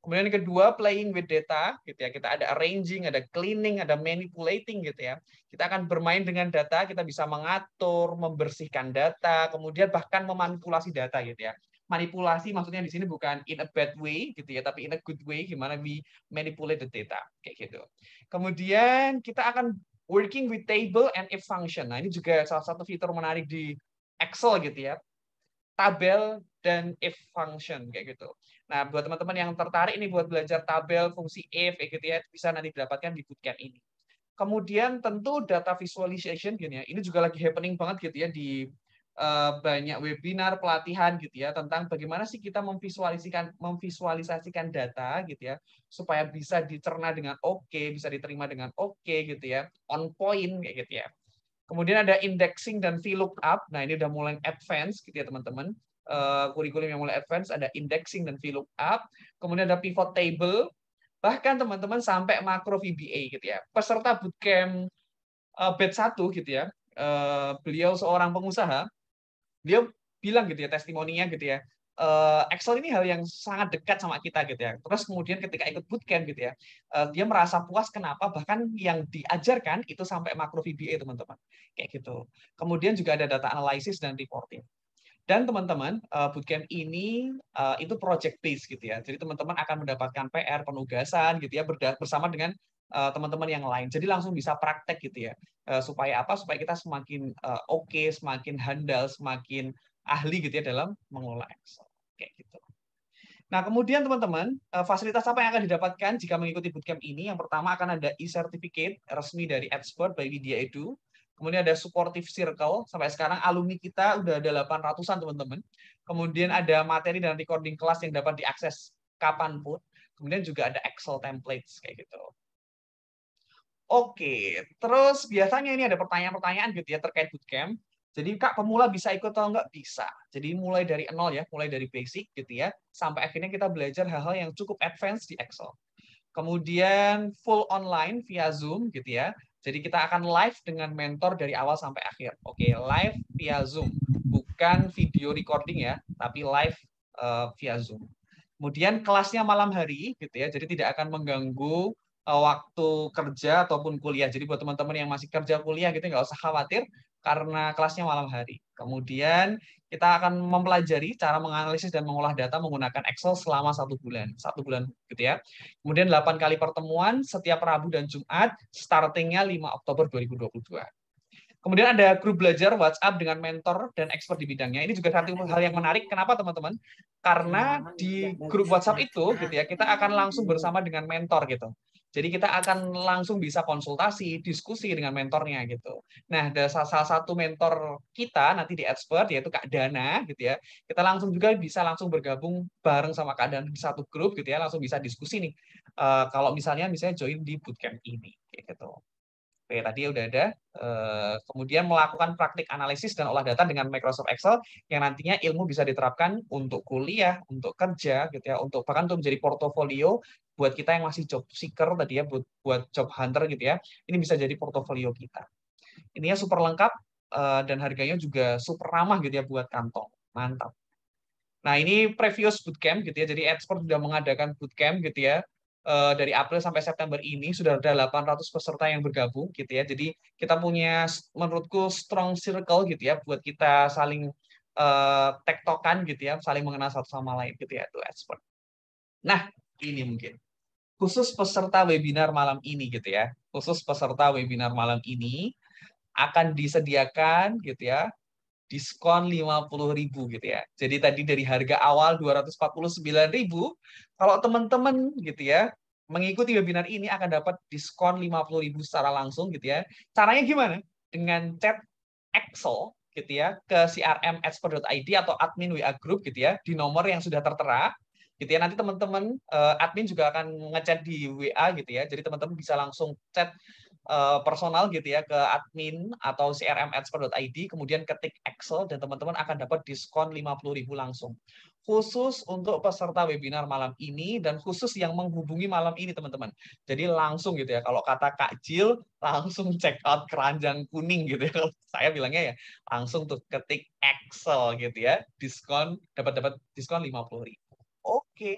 Kemudian yang kedua, playing with data, gitu ya. Kita ada arranging, ada cleaning, ada manipulating, gitu ya. Kita akan bermain dengan data, kita bisa mengatur, membersihkan data, kemudian bahkan memanipulasi data, gitu ya. Manipulasi maksudnya di sini bukan in a bad way, gitu ya, tapi in a good way, gimana we manipulate the data, kayak gitu. Kemudian kita akan working with table and if function. Nah, ini juga salah satu fitur menarik di Excel, gitu ya. Tabel dan if function, kayak gitu Nah, buat teman-teman yang tertarik ini buat belajar tabel, fungsi if, ya gitu ya, bisa nanti didapatkan di bootcamp ini. Kemudian tentu data visualization gini gitu ya, ini juga lagi happening banget gitu ya di uh, banyak webinar pelatihan gitu ya tentang bagaimana sih kita memvisualisasikan memvisualisasikan data gitu ya supaya bisa dicerna dengan oke, okay, bisa diterima dengan oke okay, gitu ya, on point kayak gitu ya. Kemudian ada indexing dan VLOOKUP. Nah, ini udah mulai advance gitu ya, teman-teman. Eh, kurikulum yang mulai advance ada indexing dan VLOOKUP, kemudian ada pivot table, bahkan teman-teman sampai makro VBA gitu ya. Peserta bootcamp eh, batch 1 gitu ya. Eh, beliau seorang pengusaha, dia bilang gitu ya testimoninya gitu ya. Excel ini hal yang sangat dekat sama kita gitu ya. Terus kemudian ketika ikut bootcamp gitu ya, dia merasa puas kenapa bahkan yang diajarkan itu sampai makro VBA teman-teman. Kayak gitu. Kemudian juga ada data analysis dan reporting. Dan teman-teman, uh, bootcamp ini uh, itu project based gitu ya. Jadi teman-teman akan mendapatkan PR, penugasan gitu ya bersama dengan eh, teman-teman yang lain. Jadi langsung bisa praktek gitu ya. supaya apa? Supaya kita semakin oke, okay, semakin handal, semakin ahli gitu ya dalam mengelola Excel. Kayak gitu. Nah, kemudian teman-teman, fasilitas apa yang akan didapatkan jika mengikuti bootcamp ini? Yang pertama akan ada e-certificate resmi dari Expert by Media Edu kemudian ada supportive circle sampai sekarang alumni kita udah ada 800-an teman-teman kemudian ada materi dan recording kelas yang dapat diakses kapanpun kemudian juga ada Excel templates kayak gitu Oke, terus biasanya ini ada pertanyaan-pertanyaan gitu ya terkait bootcamp. Jadi kak pemula bisa ikut atau nggak? Bisa. Jadi mulai dari nol ya, mulai dari basic gitu ya, sampai akhirnya kita belajar hal-hal yang cukup advance di Excel. Kemudian full online via Zoom gitu ya. Jadi kita akan live dengan mentor dari awal sampai akhir. Oke, live via Zoom, bukan video recording ya, tapi live uh, via Zoom. Kemudian kelasnya malam hari gitu ya, jadi tidak akan mengganggu Eh, waktu kerja ataupun kuliah. Jadi buat teman-teman yang masih kerja kuliah gitu nggak usah khawatir karena kelasnya malam hari. Kemudian kita akan mempelajari cara menganalisis dan mengolah data menggunakan Excel selama satu bulan. Satu bulan gitu ya. Kemudian 8 kali pertemuan setiap Rabu dan Jumat, startingnya 5 Oktober 2022. Kemudian ada grup belajar WhatsApp dengan mentor dan expert di bidangnya. Ini juga satu hal yang menarik. Kenapa teman-teman? Karena di grup WhatsApp itu, gitu ya, kita akan langsung bersama dengan mentor gitu. Jadi kita akan langsung bisa konsultasi, diskusi dengan mentornya gitu. Nah, ada salah satu mentor kita nanti di expert yaitu Kak Dana gitu ya. Kita langsung juga bisa langsung bergabung bareng sama Kak Dana di satu grup gitu ya, langsung bisa diskusi nih. Uh, kalau misalnya misalnya join di bootcamp ini gitu. Oke, tadi udah ada. Uh, kemudian melakukan praktik analisis dan olah data dengan Microsoft Excel yang nantinya ilmu bisa diterapkan untuk kuliah, untuk kerja, gitu ya, untuk bahkan untuk menjadi portofolio buat kita yang masih job seeker tadi ya, buat, buat job hunter gitu ya, ini bisa jadi portofolio kita. ini ya super lengkap eh, dan harganya juga super ramah gitu ya buat kantong. Mantap. Nah ini previous bootcamp gitu ya, jadi expert sudah mengadakan bootcamp gitu ya, eh, dari April sampai September ini sudah ada 800 peserta yang bergabung gitu ya. Jadi kita punya menurutku strong circle gitu ya buat kita saling uh, tektokan gitu ya, saling mengenal satu sama lain gitu ya itu expert. Nah, ini mungkin khusus peserta webinar malam ini gitu ya. Khusus peserta webinar malam ini akan disediakan gitu ya diskon 50.000 gitu ya. Jadi tadi dari harga awal 249.000, kalau teman-teman gitu ya mengikuti webinar ini akan dapat diskon 50.000 secara langsung gitu ya. Caranya gimana? Dengan chat Excel gitu ya ke CRM expert.id atau admin WA group gitu ya di nomor yang sudah tertera gitu ya. Nanti teman-teman uh, admin juga akan ngechat di WA gitu ya. Jadi teman-teman bisa langsung chat uh, personal gitu ya ke admin atau crmexpert.id kemudian ketik Excel dan teman-teman akan dapat diskon 50.000 langsung. Khusus untuk peserta webinar malam ini dan khusus yang menghubungi malam ini teman-teman. Jadi langsung gitu ya kalau kata Kak Jil langsung check out keranjang kuning gitu ya. saya bilangnya ya langsung tuh ketik Excel gitu ya. Diskon dapat dapat diskon 50.000. Oke. Okay.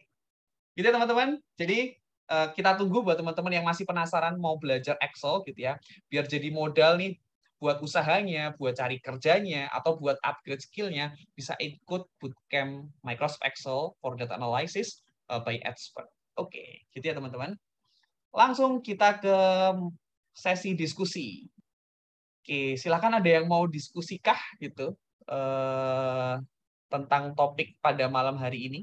Gitu ya, teman-teman. Jadi uh, kita tunggu buat teman-teman yang masih penasaran mau belajar Excel gitu ya, biar jadi modal nih buat usahanya, buat cari kerjanya, atau buat upgrade skillnya, bisa ikut bootcamp Microsoft Excel for Data Analysis uh, by Expert. Oke, okay. gitu ya teman-teman. Langsung kita ke sesi diskusi. Oke, silakan ada yang mau diskusikah gitu uh, tentang topik pada malam hari ini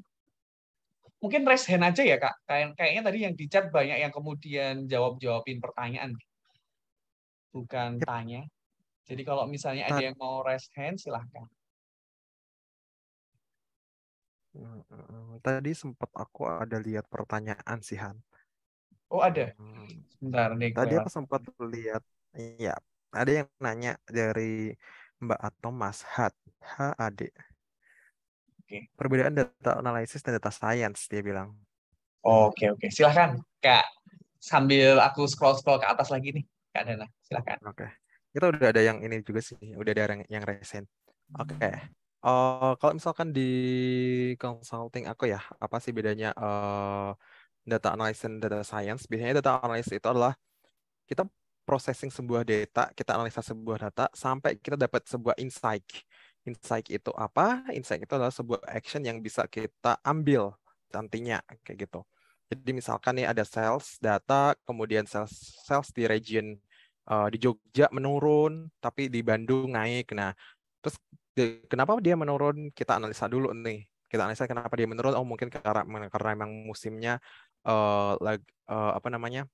mungkin raise hand aja ya kak Kay kayaknya tadi yang di chat banyak yang kemudian jawab jawabin pertanyaan bukan tanya jadi kalau misalnya ada nah. yang mau raise hand silahkan tadi sempat aku ada lihat pertanyaan sih Han oh ada mm. sebentar nih tadi aku sempat lihat Iya. ada yang nanya dari Mbak atau Mas Had H Adik okay. perbedaan data analisis dan data science dia bilang. Oke okay, oke okay. silahkan kak sambil aku scroll scroll ke atas lagi nih kak Dana silahkan. Oke okay. kita udah ada yang ini juga sih udah ada yang yang recent. Oke okay. uh, eh, kalau misalkan di consulting aku ya apa sih bedanya uh, data analysis dan data science? Biasanya data analysis itu adalah kita processing sebuah data, kita analisa sebuah data sampai kita dapat sebuah insight insight itu apa? Insight itu adalah sebuah action yang bisa kita ambil nantinya kayak gitu. Jadi misalkan nih ada sales data, kemudian sales sales di region uh, di Jogja menurun, tapi di Bandung naik. Nah, terus di, kenapa dia menurun? Kita analisa dulu nih. Kita analisa kenapa dia menurun? Oh, mungkin karena karena memang musimnya uh, lag, uh, apa namanya?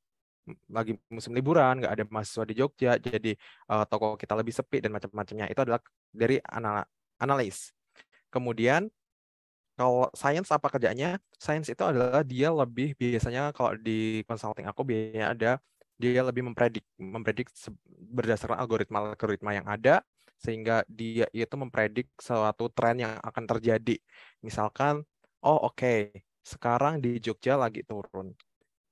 lagi musim liburan, nggak ada mahasiswa di Jogja, jadi uh, toko kita lebih sepi dan macam-macamnya. Itu adalah dari anal analis. Kemudian kalau sains apa kerjanya? sains itu adalah dia lebih biasanya kalau di consulting aku biasanya ada dia lebih mempredik mempredik berdasarkan algoritma algoritma yang ada sehingga dia itu mempredik suatu tren yang akan terjadi. Misalkan, oh oke, okay, sekarang di Jogja lagi turun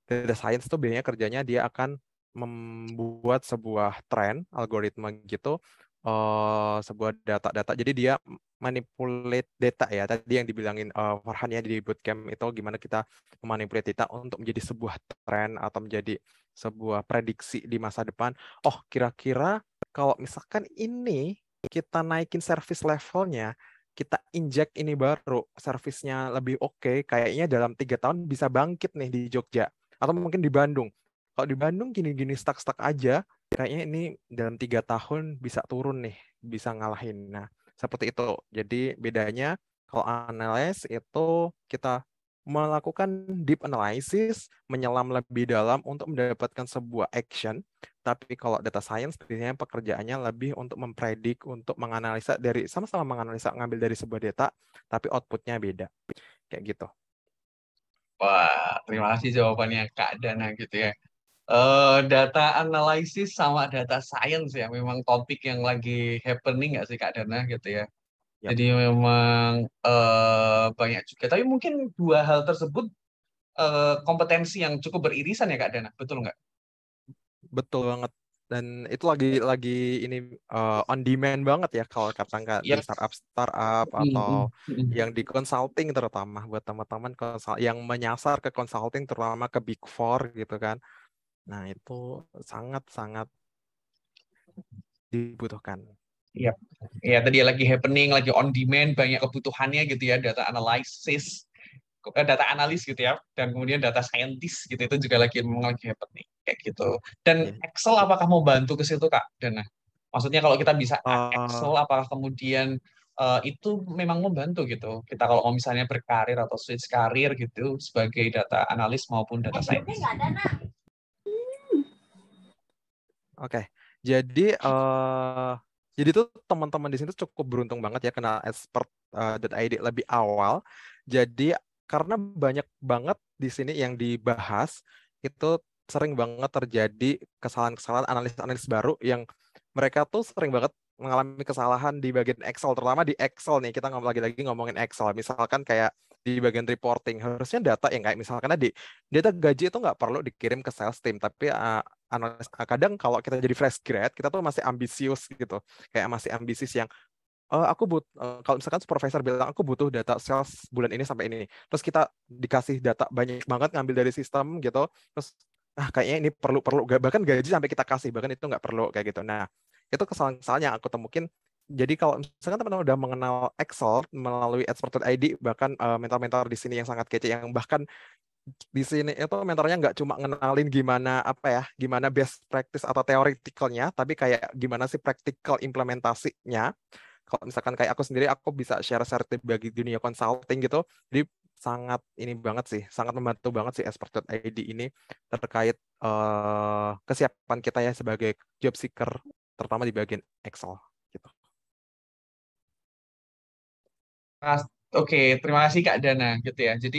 data science tuh biasanya kerjanya dia akan membuat sebuah tren algoritma gitu uh, sebuah data-data. Jadi dia manipulate data ya. Tadi yang dibilangin uh, Farhan ya di bootcamp itu gimana kita memanipulate data untuk menjadi sebuah tren atau menjadi sebuah prediksi di masa depan. Oh, kira-kira kalau misalkan ini kita naikin service levelnya, kita inject ini baru, servisnya lebih oke, okay, kayaknya dalam tiga tahun bisa bangkit nih di Jogja atau mungkin di Bandung. Kalau di Bandung gini-gini stuck-stuck aja, kayaknya ini dalam tiga tahun bisa turun nih, bisa ngalahin. Nah, seperti itu. Jadi bedanya kalau analis itu kita melakukan deep analysis, menyelam lebih dalam untuk mendapatkan sebuah action. Tapi kalau data science biasanya pekerjaannya lebih untuk mempredik, untuk menganalisa dari sama-sama menganalisa ngambil dari sebuah data, tapi outputnya beda. Kayak gitu. Wah, terima kasih jawabannya Kak Dana gitu ya. Uh, data analisis sama data science ya memang topik yang lagi happening nggak sih Kak Dana gitu ya. Yep. Ya. Jadi memang uh, banyak juga. Tapi mungkin dua hal tersebut uh, kompetensi yang cukup beririsan ya Kak Dana, betul nggak? Betul banget dan itu lagi iya. lagi ini uh, on demand banget ya kalau katakan yes. startup startup mm, mm, atau mm-hmm. yang di consulting terutama buat teman-teman yang menyasar ke consulting terutama ke big four gitu kan nah itu sangat sangat dibutuhkan Iya, yep. ya tadi lagi happening, lagi on demand, banyak kebutuhannya gitu ya, data analysis, eh, data analis gitu ya, dan kemudian data scientist gitu itu juga lagi memang lagi happening kayak gitu. Dan yeah. Excel apakah mau bantu ke situ Kak Dana? Nah, maksudnya kalau kita bisa uh, Excel apakah kemudian uh, itu memang membantu gitu. Kita kalau mau misalnya berkarir atau switch karir gitu sebagai data analis maupun data science? Oke. Okay. Jadi uh, jadi tuh teman-teman di sini cukup beruntung banget ya kenal expert.id eh, uh, lebih awal. Jadi karena banyak banget di sini yang dibahas itu sering banget terjadi kesalahan-kesalahan analis-analis baru yang mereka tuh sering banget mengalami kesalahan di bagian Excel, terutama di Excel nih. Kita ngomong lagi-lagi ngomongin Excel. Misalkan kayak di bagian reporting, harusnya data yang kayak misalkan tadi, data gaji itu nggak perlu dikirim ke sales team, tapi uh, analis, eh, kadang kalau kita jadi fresh grad, kita tuh masih ambisius gitu. Kayak masih ambisius yang, uh, aku but uh, kalau misalkan supervisor bilang aku butuh data sales bulan ini sampai ini terus kita dikasih data banyak banget ngambil dari sistem gitu terus ah kayaknya ini perlu perlu bahkan gaji sampai kita kasih bahkan itu nggak perlu kayak gitu nah itu kesalahan-kesalahan yang aku temukan jadi kalau misalkan teman-teman udah mengenal Excel melalui expert ID bahkan eh, mentor-mentor di sini yang sangat kece yang bahkan di sini itu mentornya nggak cuma ngenalin gimana apa ya gimana best practice atau theoreticalnya, tapi kayak gimana sih practical implementasinya kalau misalkan kayak aku sendiri aku bisa share share bagi dunia consulting gitu jadi sangat ini banget sih, sangat membantu banget sih expert.id ini terkait uh, kesiapan kita ya sebagai job seeker terutama di bagian Excel gitu. Oke, okay, terima kasih Kak Dana gitu ya. Jadi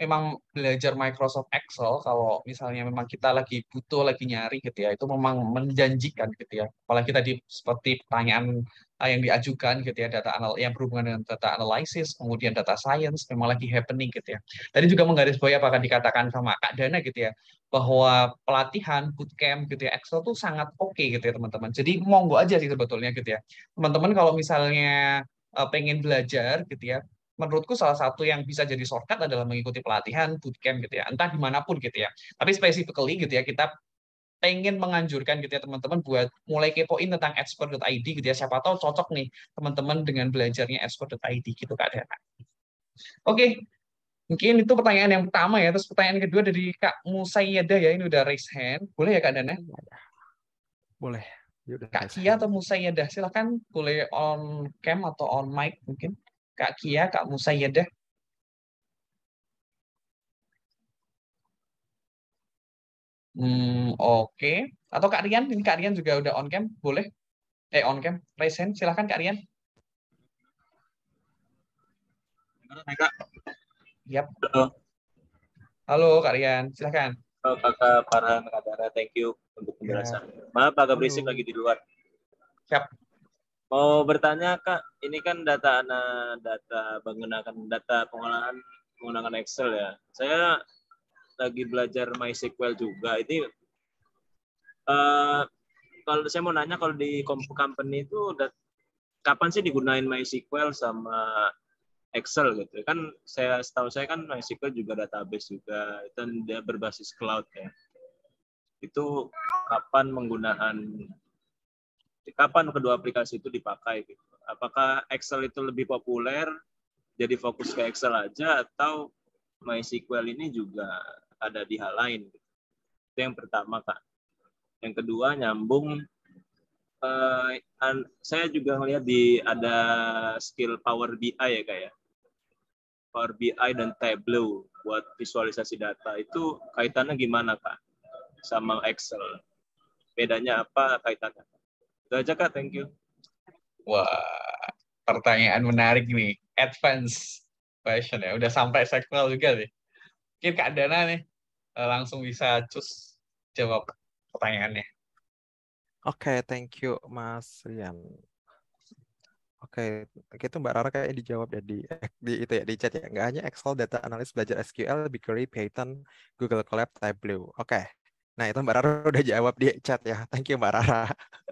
memang belajar Microsoft Excel kalau misalnya memang kita lagi butuh lagi nyari gitu ya itu memang menjanjikan gitu ya apalagi tadi seperti pertanyaan ah, yang diajukan gitu ya data anal yang berhubungan dengan data analysis kemudian data science memang lagi happening gitu ya tadi juga menggarisbawahi apa akan dikatakan sama Kak Dana gitu ya bahwa pelatihan bootcamp gitu ya Excel tuh sangat oke okay, gitu ya teman-teman jadi monggo aja sih sebetulnya gitu ya teman-teman kalau misalnya eh, pengen belajar gitu ya menurutku salah satu yang bisa jadi shortcut adalah mengikuti pelatihan, bootcamp gitu ya, entah dimanapun gitu ya. Tapi specifically gitu ya, kita pengen menganjurkan gitu ya teman-teman buat mulai kepoin tentang expert.id gitu ya. Siapa tahu cocok nih teman-teman dengan belajarnya expert.id gitu Kak Dana. Oke, mungkin itu pertanyaan yang pertama ya. Terus pertanyaan kedua dari Kak Musayyada ya, ini udah raise hand. Boleh ya Kak Dana? Boleh. Ya Kak Kia atau Musayyada silahkan boleh on cam atau on mic mungkin. Kak Kia, Kak ya deh. Hmm, oke. Okay. Atau Kak Rian, ini Kak Rian juga udah on cam, boleh? Eh, on cam, present. Silahkan Kak Rian. Ya, Halo. Halo Kak Rian, silahkan. Halo para Negara, thank you untuk ya. penjelasan. Maaf agak berisik lagi di luar. Siap mau bertanya kak ini kan data anak data menggunakan data pengolahan menggunakan Excel ya saya lagi belajar MySQL juga ini uh, kalau saya mau nanya kalau di company itu udah kapan sih digunain MySQL sama Excel gitu kan saya setahu saya kan MySQL juga database juga dan dia berbasis cloud ya itu kapan menggunakan kapan kedua aplikasi itu dipakai gitu. Apakah Excel itu lebih populer jadi fokus ke Excel aja atau MySQL ini juga ada di hal lain gitu. Itu yang pertama, Kak. Yang kedua nyambung eh, an, saya juga melihat di ada skill Power BI ya, Kak ya. Power BI dan Tableau buat visualisasi data itu kaitannya gimana, Kak? Sama Excel. Bedanya apa kaitannya? Itu aja Kak, thank you. Wah, pertanyaan menarik nih. Advance question ya, udah sampai sequel juga nih. Mungkin Kak Dana nih eh, langsung bisa cus jawab pertanyaannya. Oke, okay, thank you Mas Rian. Oke, okay. itu Mbak Rara kayaknya dijawab ya di, eh, di itu ya di chat ya. Nggak hanya Excel, data analis, belajar SQL, BigQuery, Python, Google Collab, Tableau. Oke. Okay. Nah itu Mbak Rara udah jawab di chat ya. Thank you Mbak Rara.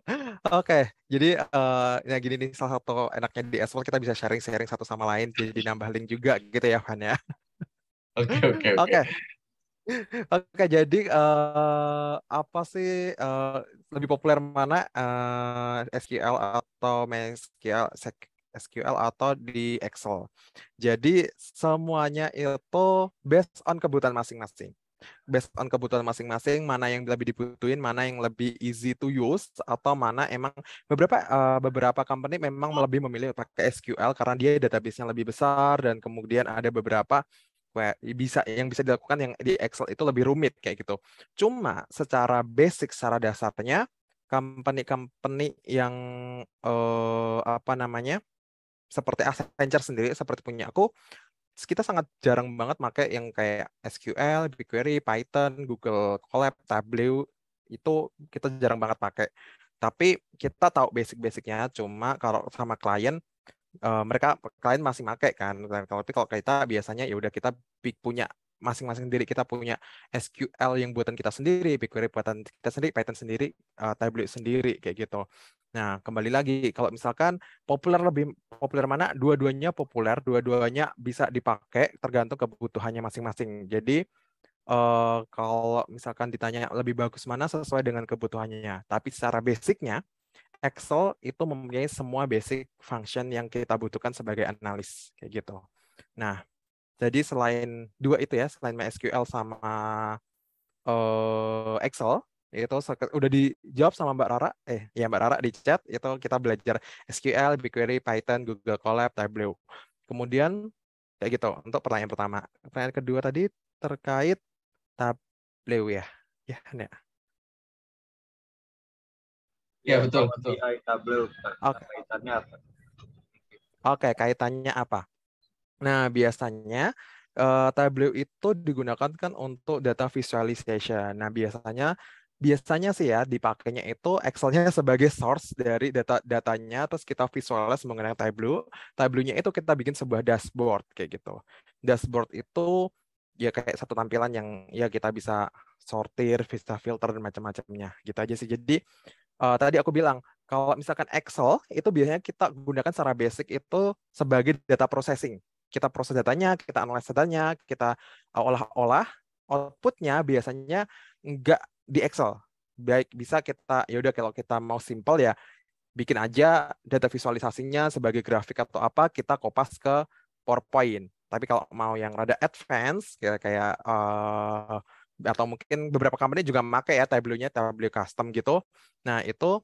Oke, okay, jadi uh, ya gini nih salah satu enaknya di Excel kita bisa sharing-sharing satu sama lain, jadi nambah link juga gitu ya Van ya. Oke oke oke. Oke jadi uh, apa sih uh, lebih populer mana uh, SQL atau MySQL SQL atau di Excel. Jadi semuanya itu based on kebutuhan masing-masing based on kebutuhan masing-masing mana yang lebih dibutuhin mana yang lebih easy to use atau mana emang beberapa uh, beberapa company memang lebih memilih pakai SQL karena dia database-nya lebih besar dan kemudian ada beberapa bisa yang bisa dilakukan yang di Excel itu lebih rumit kayak gitu. Cuma secara basic secara dasarnya company-company yang eh, apa namanya seperti Accenture sendiri seperti punya aku kita sangat jarang banget pakai yang kayak SQL, BigQuery, Python, Google Colab, Tableau itu kita jarang banget pakai. Tapi kita tahu basic-basicnya. Cuma kalau sama klien uh, mereka klien masih pakai kan. Tapi kalau kita biasanya ya udah kita punya masing-masing sendiri kita punya SQL yang buatan kita sendiri, BigQuery buatan kita sendiri, Python sendiri, uh, Tableau sendiri kayak gitu. Nah, kembali lagi kalau misalkan populer lebih populer mana? Dua-duanya populer, dua-duanya bisa dipakai tergantung kebutuhannya masing-masing. Jadi uh, kalau misalkan ditanya lebih bagus mana sesuai dengan kebutuhannya. Tapi secara basicnya Excel itu mempunyai semua basic function yang kita butuhkan sebagai analis kayak gitu. Nah, jadi selain dua itu ya, selain MySQL sama uh, Excel, itu udah dijawab sama Mbak Rara, eh ya Mbak Rara di chat, itu kita belajar SQL, BigQuery, Python, Google Colab, Tableau. Kemudian kayak gitu untuk pertanyaan pertama. Pertanyaan kedua tadi terkait Tableau ya. Ya, ya. Ya betul betul. Oke. Okay. Oke, okay, kaitannya apa? Nah, biasanya uh, eh, Tableau itu digunakan kan untuk data visualization. Nah, biasanya biasanya sih ya dipakainya itu Excel-nya sebagai source dari data datanya terus kita visualize mengenai Tableau. Tableau-nya itu kita bikin sebuah dashboard kayak gitu. Dashboard itu ya kayak satu tampilan yang ya kita bisa sortir, vista filter dan macam-macamnya. Gitu aja sih. Jadi uh, tadi aku bilang kalau misalkan Excel itu biasanya kita gunakan secara basic itu sebagai data processing kita proses datanya, kita analisa datanya, kita uh, olah-olah, outputnya biasanya nggak di Excel. Baik bisa kita, yaudah kalau kita mau simple ya, bikin aja data visualisasinya sebagai grafik atau apa, kita kopas ke PowerPoint. Tapi kalau mau yang rada advance, kayak, kayak uh, atau mungkin beberapa company juga memakai ya Tableau-nya, custom gitu. Nah, itu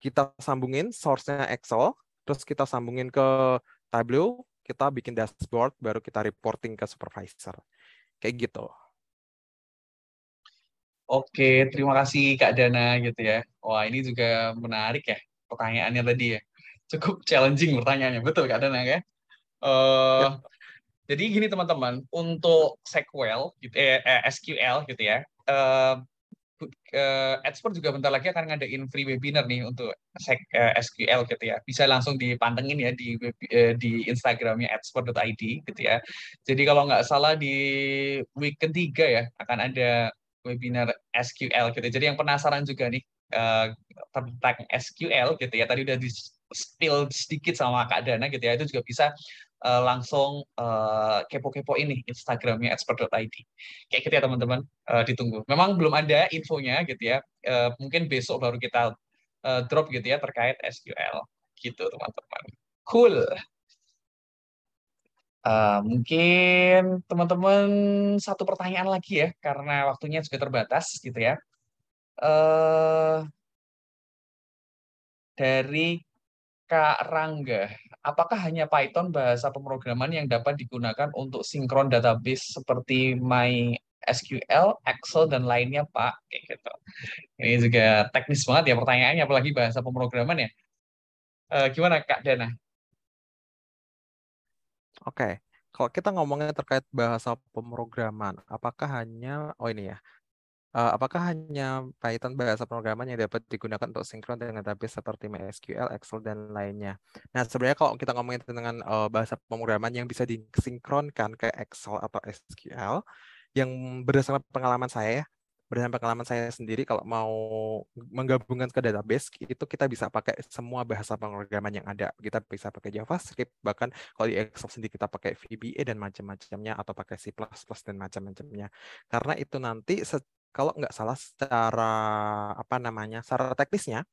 kita sambungin source-nya Excel, terus kita sambungin ke Tableau, kita bikin dashboard, baru kita reporting ke supervisor. Kayak gitu. Oke, terima kasih Kak Dana gitu ya. Wah, ini juga menarik ya pertanyaannya tadi ya. Cukup challenging pertanyaannya, betul Kak Dana ya? Uh, ya. Jadi gini teman-teman, untuk SQL, gitu, eh, eh SQL gitu ya, uh, uh, juga bentar lagi akan ngadain free webinar nih untuk sek, uh, eh, SQL gitu ya. Bisa langsung dipantengin ya di web, eh, di Instagramnya expert.id gitu ya. Jadi kalau nggak salah di week ketiga ya akan ada webinar SQL gitu. Jadi yang penasaran juga nih uh, tentang SQL gitu ya. Tadi udah di spill sedikit sama Kak Dana gitu ya. Itu juga bisa uh, langsung uh, kepo-kepo ini Instagramnya expert.id. Kayak gitu ya teman-teman, uh, ditunggu. Memang belum ada infonya gitu ya, uh, mungkin besok baru kita uh, drop gitu ya terkait SQL gitu teman-teman. Cool. Uh, mungkin teman-teman satu pertanyaan lagi ya karena waktunya juga terbatas gitu ya. Uh, dari Kak Rangga, apakah hanya Python bahasa pemrograman yang dapat digunakan untuk sinkron database seperti MySQL, Excel, dan lainnya, Pak? gitu. Ini juga teknis banget ya pertanyaannya, apalagi bahasa pemrograman ya. E, gimana Kak Dana? Oke, okay. kalau kita ngomongnya terkait bahasa pemrograman, apakah hanya, oh ini ya, uh, apakah hanya Python bahasa programan yang dapat digunakan untuk sinkron dengan database seperti MySQL, Excel, dan lainnya? Nah, sebenarnya kalau kita ngomongin tentang uh, bahasa pemrograman yang bisa disinkronkan ke Excel atau SQL, yang berdasarkan pengalaman saya, ya, berdasarkan pengalaman saya sendiri, kalau mau menggabungkan ke database, itu kita bisa pakai semua bahasa pemrograman yang ada. Kita bisa pakai JavaScript, bahkan kalau di Excel sendiri kita pakai VBA dan macam-macamnya, atau pakai C++ dan macam-macamnya. Karena itu nanti kalau nggak salah secara apa namanya secara teknisnya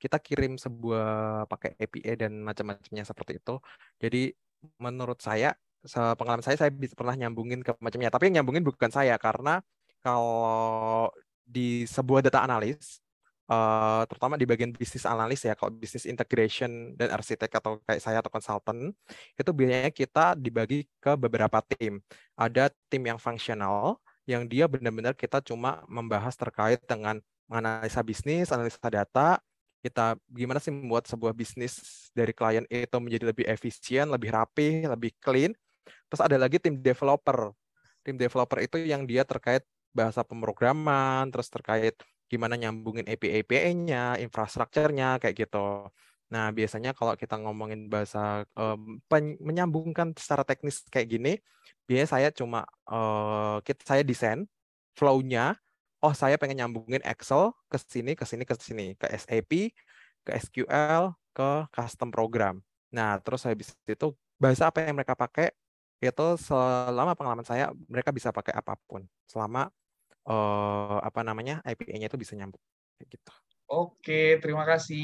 kita kirim sebuah pakai API dan macam-macamnya seperti itu. Jadi menurut saya pengalaman saya saya bisa pernah nyambungin ke macamnya. Tapi yang nyambungin bukan saya karena kalau di sebuah data analis Uh, terutama di bagian bisnis analis ya kalau bisnis integration dan arsitek atau kayak saya atau konsultan itu biasanya kita dibagi ke beberapa tim ada tim yang fungsional yang dia benar-benar kita cuma membahas terkait dengan analisa bisnis, analisa data, kita gimana sih membuat sebuah bisnis dari klien itu menjadi lebih efisien, lebih rapi, lebih clean. Terus ada lagi tim developer. Tim developer itu yang dia terkait bahasa pemrograman, terus terkait gimana nyambungin API-API-nya, infrastrukturnya kayak gitu. Nah, biasanya kalau kita ngomongin bahasa um, pen, menyambungkan secara teknis kayak gini, biasanya saya cuma uh, kita, saya desain flow-nya, oh saya pengen nyambungin Excel ke sini, ke sini, ke sini, ke SAP, ke SQL, ke custom program. Nah, terus saya habis itu bahasa apa yang mereka pakai itu selama pengalaman saya mereka bisa pakai apapun selama uh, apa namanya IPA-nya itu bisa nyambung kayak gitu. Oke, terima kasih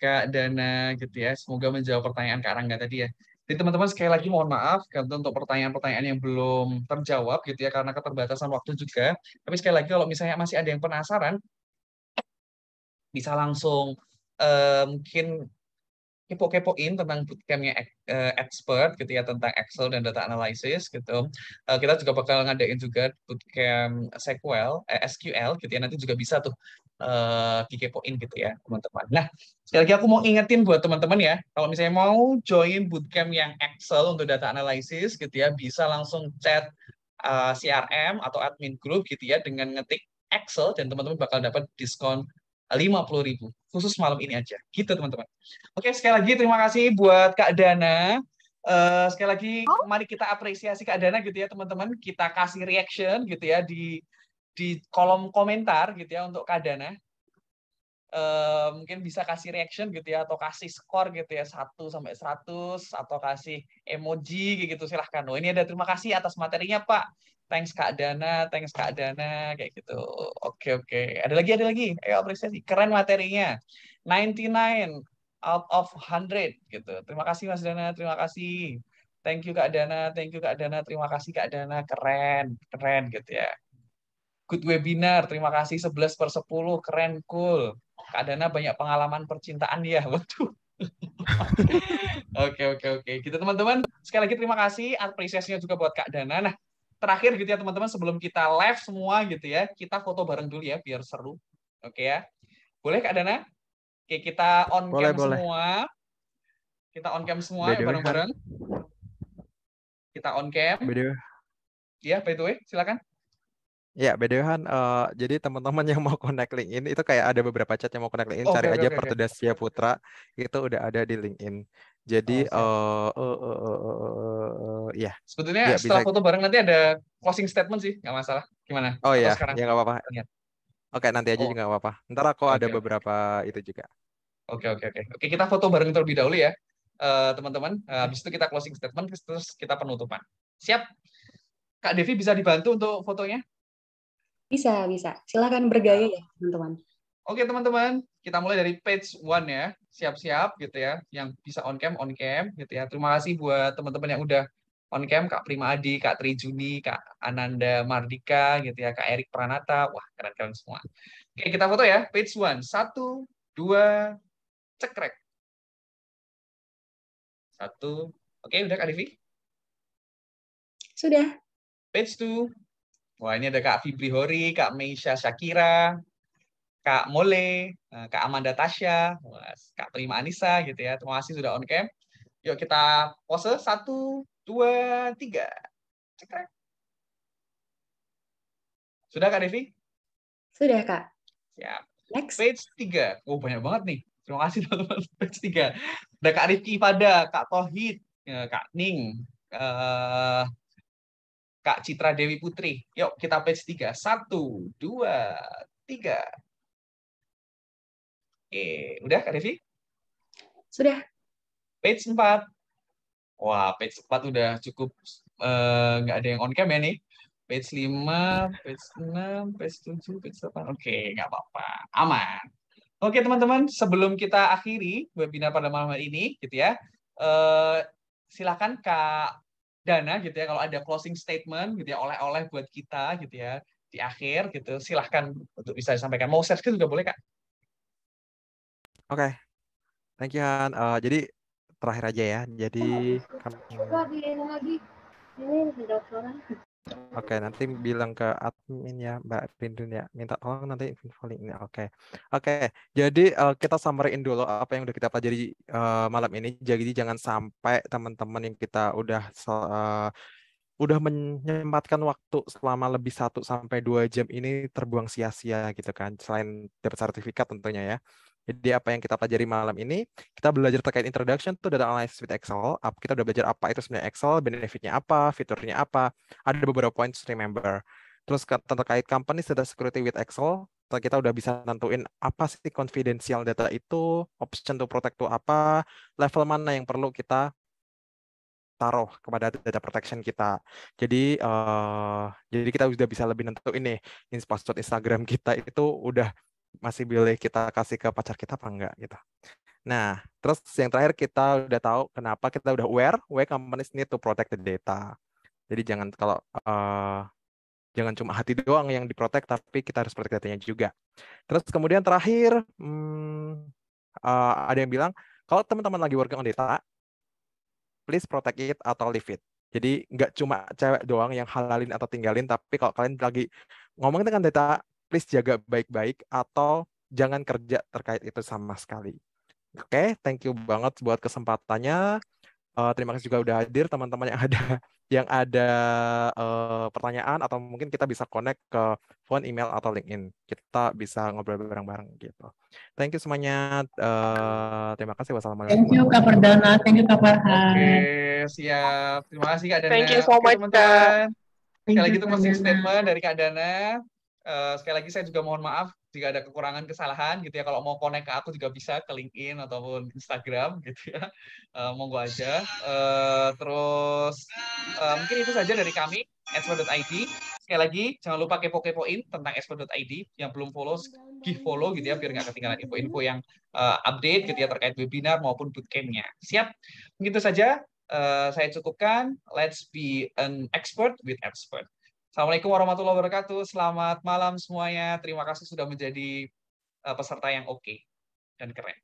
Kak Dana gitu ya. Semoga menjawab pertanyaan Kak Rangga tadi ya. Jadi teman-teman sekali lagi mohon maaf tentu untuk pertanyaan-pertanyaan yang belum terjawab gitu ya karena keterbatasan waktu juga. Tapi sekali lagi kalau misalnya masih ada yang penasaran bisa langsung eh, mungkin kepo-kepoin tentang bootcampnya eh, expert gitu ya tentang Excel dan data analysis gitu. Eh, kita juga bakal ngadain juga bootcamp SQL, eh, SQL gitu ya nanti juga bisa tuh uh, dikepoin gitu ya teman-teman. Nah sekali lagi aku mau ingetin buat teman-teman ya kalau misalnya mau join bootcamp yang Excel untuk data analysis gitu ya bisa langsung chat uh, eh, CRM atau admin group gitu ya dengan ngetik Excel dan teman-teman bakal dapat diskon lima puluh ribu khusus malam ini aja. Gitu teman-teman. Oke, sekali lagi terima kasih buat Kak Dana. Uh, sekali lagi oh. mari kita apresiasi Kak Dana gitu ya teman-teman. Kita kasih reaction gitu ya di di kolom komentar gitu ya untuk Kadana. E, eh, mungkin bisa kasih reaction gitu ya atau kasih skor gitu ya 1 sampai 100 atau kasih emoji gitu silahkan. Oh, ini ada terima kasih atas materinya, Pak. Thanks Kak Dana, thanks Kak Dana kayak gitu. Oke, oke. Ada lagi, ada lagi. Ayo apresiasi. Keren materinya. 99 out of 100 gitu. Terima kasih Mas Dana, terima kasih. Thank you Kak Dana, thank you Kak Dana, terima kasih Kak Dana. Keren, keren gitu ya. Good webinar, terima kasih 11 per 10, keren, cool. Kak Dana banyak pengalaman percintaan ya, waduh. Oke, oke, oke. Gitu teman-teman, sekali lagi terima kasih apresiasinya juga buat Kak Dana. Nah, terakhir gitu ya teman-teman, sebelum kita live semua gitu ya, kita foto bareng dulu ya, biar seru. Oke ya. Boleh Kak Dana? Oke, kita on boleh, cam boleh. semua. Kita on cam semua ya bareng-bareng. Kita on cam. Iya, by the way, silakan. Ya, way, Han, uh, jadi teman-teman yang mau connect LinkedIn itu kayak ada beberapa chat yang mau connect LinkedIn, oh, cari okay, aja okay, Pertedasia okay. Putra, itu udah ada di LinkedIn. Jadi, oh, uh, uh, uh, uh, uh, ya. Sebetulnya ya, setelah foto bareng nanti ada closing statement sih, nggak masalah. Gimana? Oh iya, ya nggak apa-apa. Oke, nanti aja oh. juga nggak apa-apa. Ntar aku okay, ada okay. beberapa itu juga. Oke, okay, oke, okay, oke. Oke, kita foto bareng terlebih dahulu ya, eh, teman-teman. Uh, eh, teman hmm. -teman. uh, habis itu kita closing statement, terus kita penutupan. Siap? Kak Devi bisa dibantu untuk fotonya? Bisa, bisa. silahkan bergaya nah. ya, teman-teman. Oke, teman-teman. Kita mulai dari page one ya. Siap-siap gitu ya. Yang bisa on cam, on cam gitu ya. Terima kasih buat teman-teman yang udah on cam Kak Prima Adi, Kak Tri Juni, Kak Ananda Mardika gitu ya, Kak Erik Pranata. Wah, keren-keren semua. Oke, kita foto ya. Page one. Satu, dua, cekrek. Satu. Oke, udah Kak Devi? Sudah. Page two. Wah, ini ada Kak Fibri Hori, Kak Meisha Shakira, Kak Mole, eh, Kak Amanda Tasya, Kak Prima Anissa gitu ya. Terima kasih sudah on cam. Yuk kita pose. Satu, dua, tiga. Cekrek. Sudah Kak Devi? Sudah Kak. Siap. Next. Page tiga, Oh banyak banget nih. Terima kasih teman-teman. Page tiga, Ada Kak Rifki Pada, Kak Tohid, eh, Kak Ning, eh, Kak Citra Dewi Putri. Yuk kita page 3. 1, 2, 3. Oke, udah Kak Devi? Sudah. Page 4. Wah, page 4 udah cukup eh, nggak uh, ada yang on cam ya nih. Page 5, page 6, page 7, page 8. Oke, nggak apa-apa. Aman. Oke teman-teman, sebelum kita akhiri webinar pada malam hari ini, gitu ya, eh, silakan Kak Dana gitu ya kalau ada closing statement gitu ya oleh-oleh buat kita gitu ya di akhir gitu silahkan untuk bisa disampaikan mau share juga boleh kak oke okay. thank you Han uh, jadi terakhir aja ya jadi kami Oke, nanti bilang ke admin ya, Mbak Rindun ya. Minta tolong nanti info linknya. Oke, oke. Jadi uh, kita summary-in dulu apa yang udah kita pelajari uh, malam ini. Jadi jangan sampai teman-teman yang kita udah uh, udah menyempatkan waktu selama lebih satu sampai dua jam ini terbuang sia-sia gitu kan. Selain dapat sertifikat tentunya ya. Jadi apa yang kita pelajari malam ini, kita belajar terkait introduction to data analysis with Excel. Kita udah belajar apa itu sebenarnya Excel, benefitnya apa, fiturnya apa. Ada beberapa point to remember. Terus terkait company data security with Excel, kita udah bisa tentuin apa sih confidential data itu, option to protect itu apa, level mana yang perlu kita taruh kepada data protection kita. Jadi uh, jadi kita sudah bisa lebih nentuin nih password Instagram kita itu udah masih boleh kita kasih ke pacar kita apa enggak gitu. Nah, terus yang terakhir kita udah tahu kenapa kita udah aware why companies need to protect the data. Jadi jangan kalau uh, jangan cuma hati doang yang diprotek tapi kita harus protect datanya juga. Terus kemudian terakhir hmm, uh, ada yang bilang kalau teman-teman lagi working on data, please protect it atau leave it. Jadi nggak cuma cewek doang yang halalin atau tinggalin, tapi kalau kalian lagi ngomongin dengan data, please jaga baik-baik atau jangan kerja terkait itu sama sekali. Oke, okay, thank you banget buat kesempatannya. Uh, terima kasih juga udah hadir teman-teman yang ada yang ada uh, pertanyaan atau mungkin kita bisa connect ke phone, email atau LinkedIn. Kita bisa ngobrol bareng-bareng gitu. Thank you semuanya. Uh, terima kasih wassalamualaikum. Thank you Kak Perdana, thank you Kak Farhan. Oke, siap. Terima kasih Kak Dana. Thank you so much, Kak. Sekali lagi itu closing statement dari Kak Dana. Eh, sekali lagi saya juga mohon maaf jika ada kekurangan kesalahan gitu ya kalau mau connect ke aku juga bisa ke LinkedIn ataupun Instagram gitu ya eh, monggo aja eh, terus mungkin itu saja dari kami expo.id sekali lagi jangan lupa kepo-kepoin tentang expo.id yang belum follow give follow gitu ya biar nggak ketinggalan info-info yang update gitu ya terkait webinar maupun bootcampnya siap begitu saja saya cukupkan let's be an expert with expert Assalamualaikum warahmatullahi wabarakatuh. Selamat malam semuanya. Terima kasih sudah menjadi eh, peserta yang oke okay dan keren.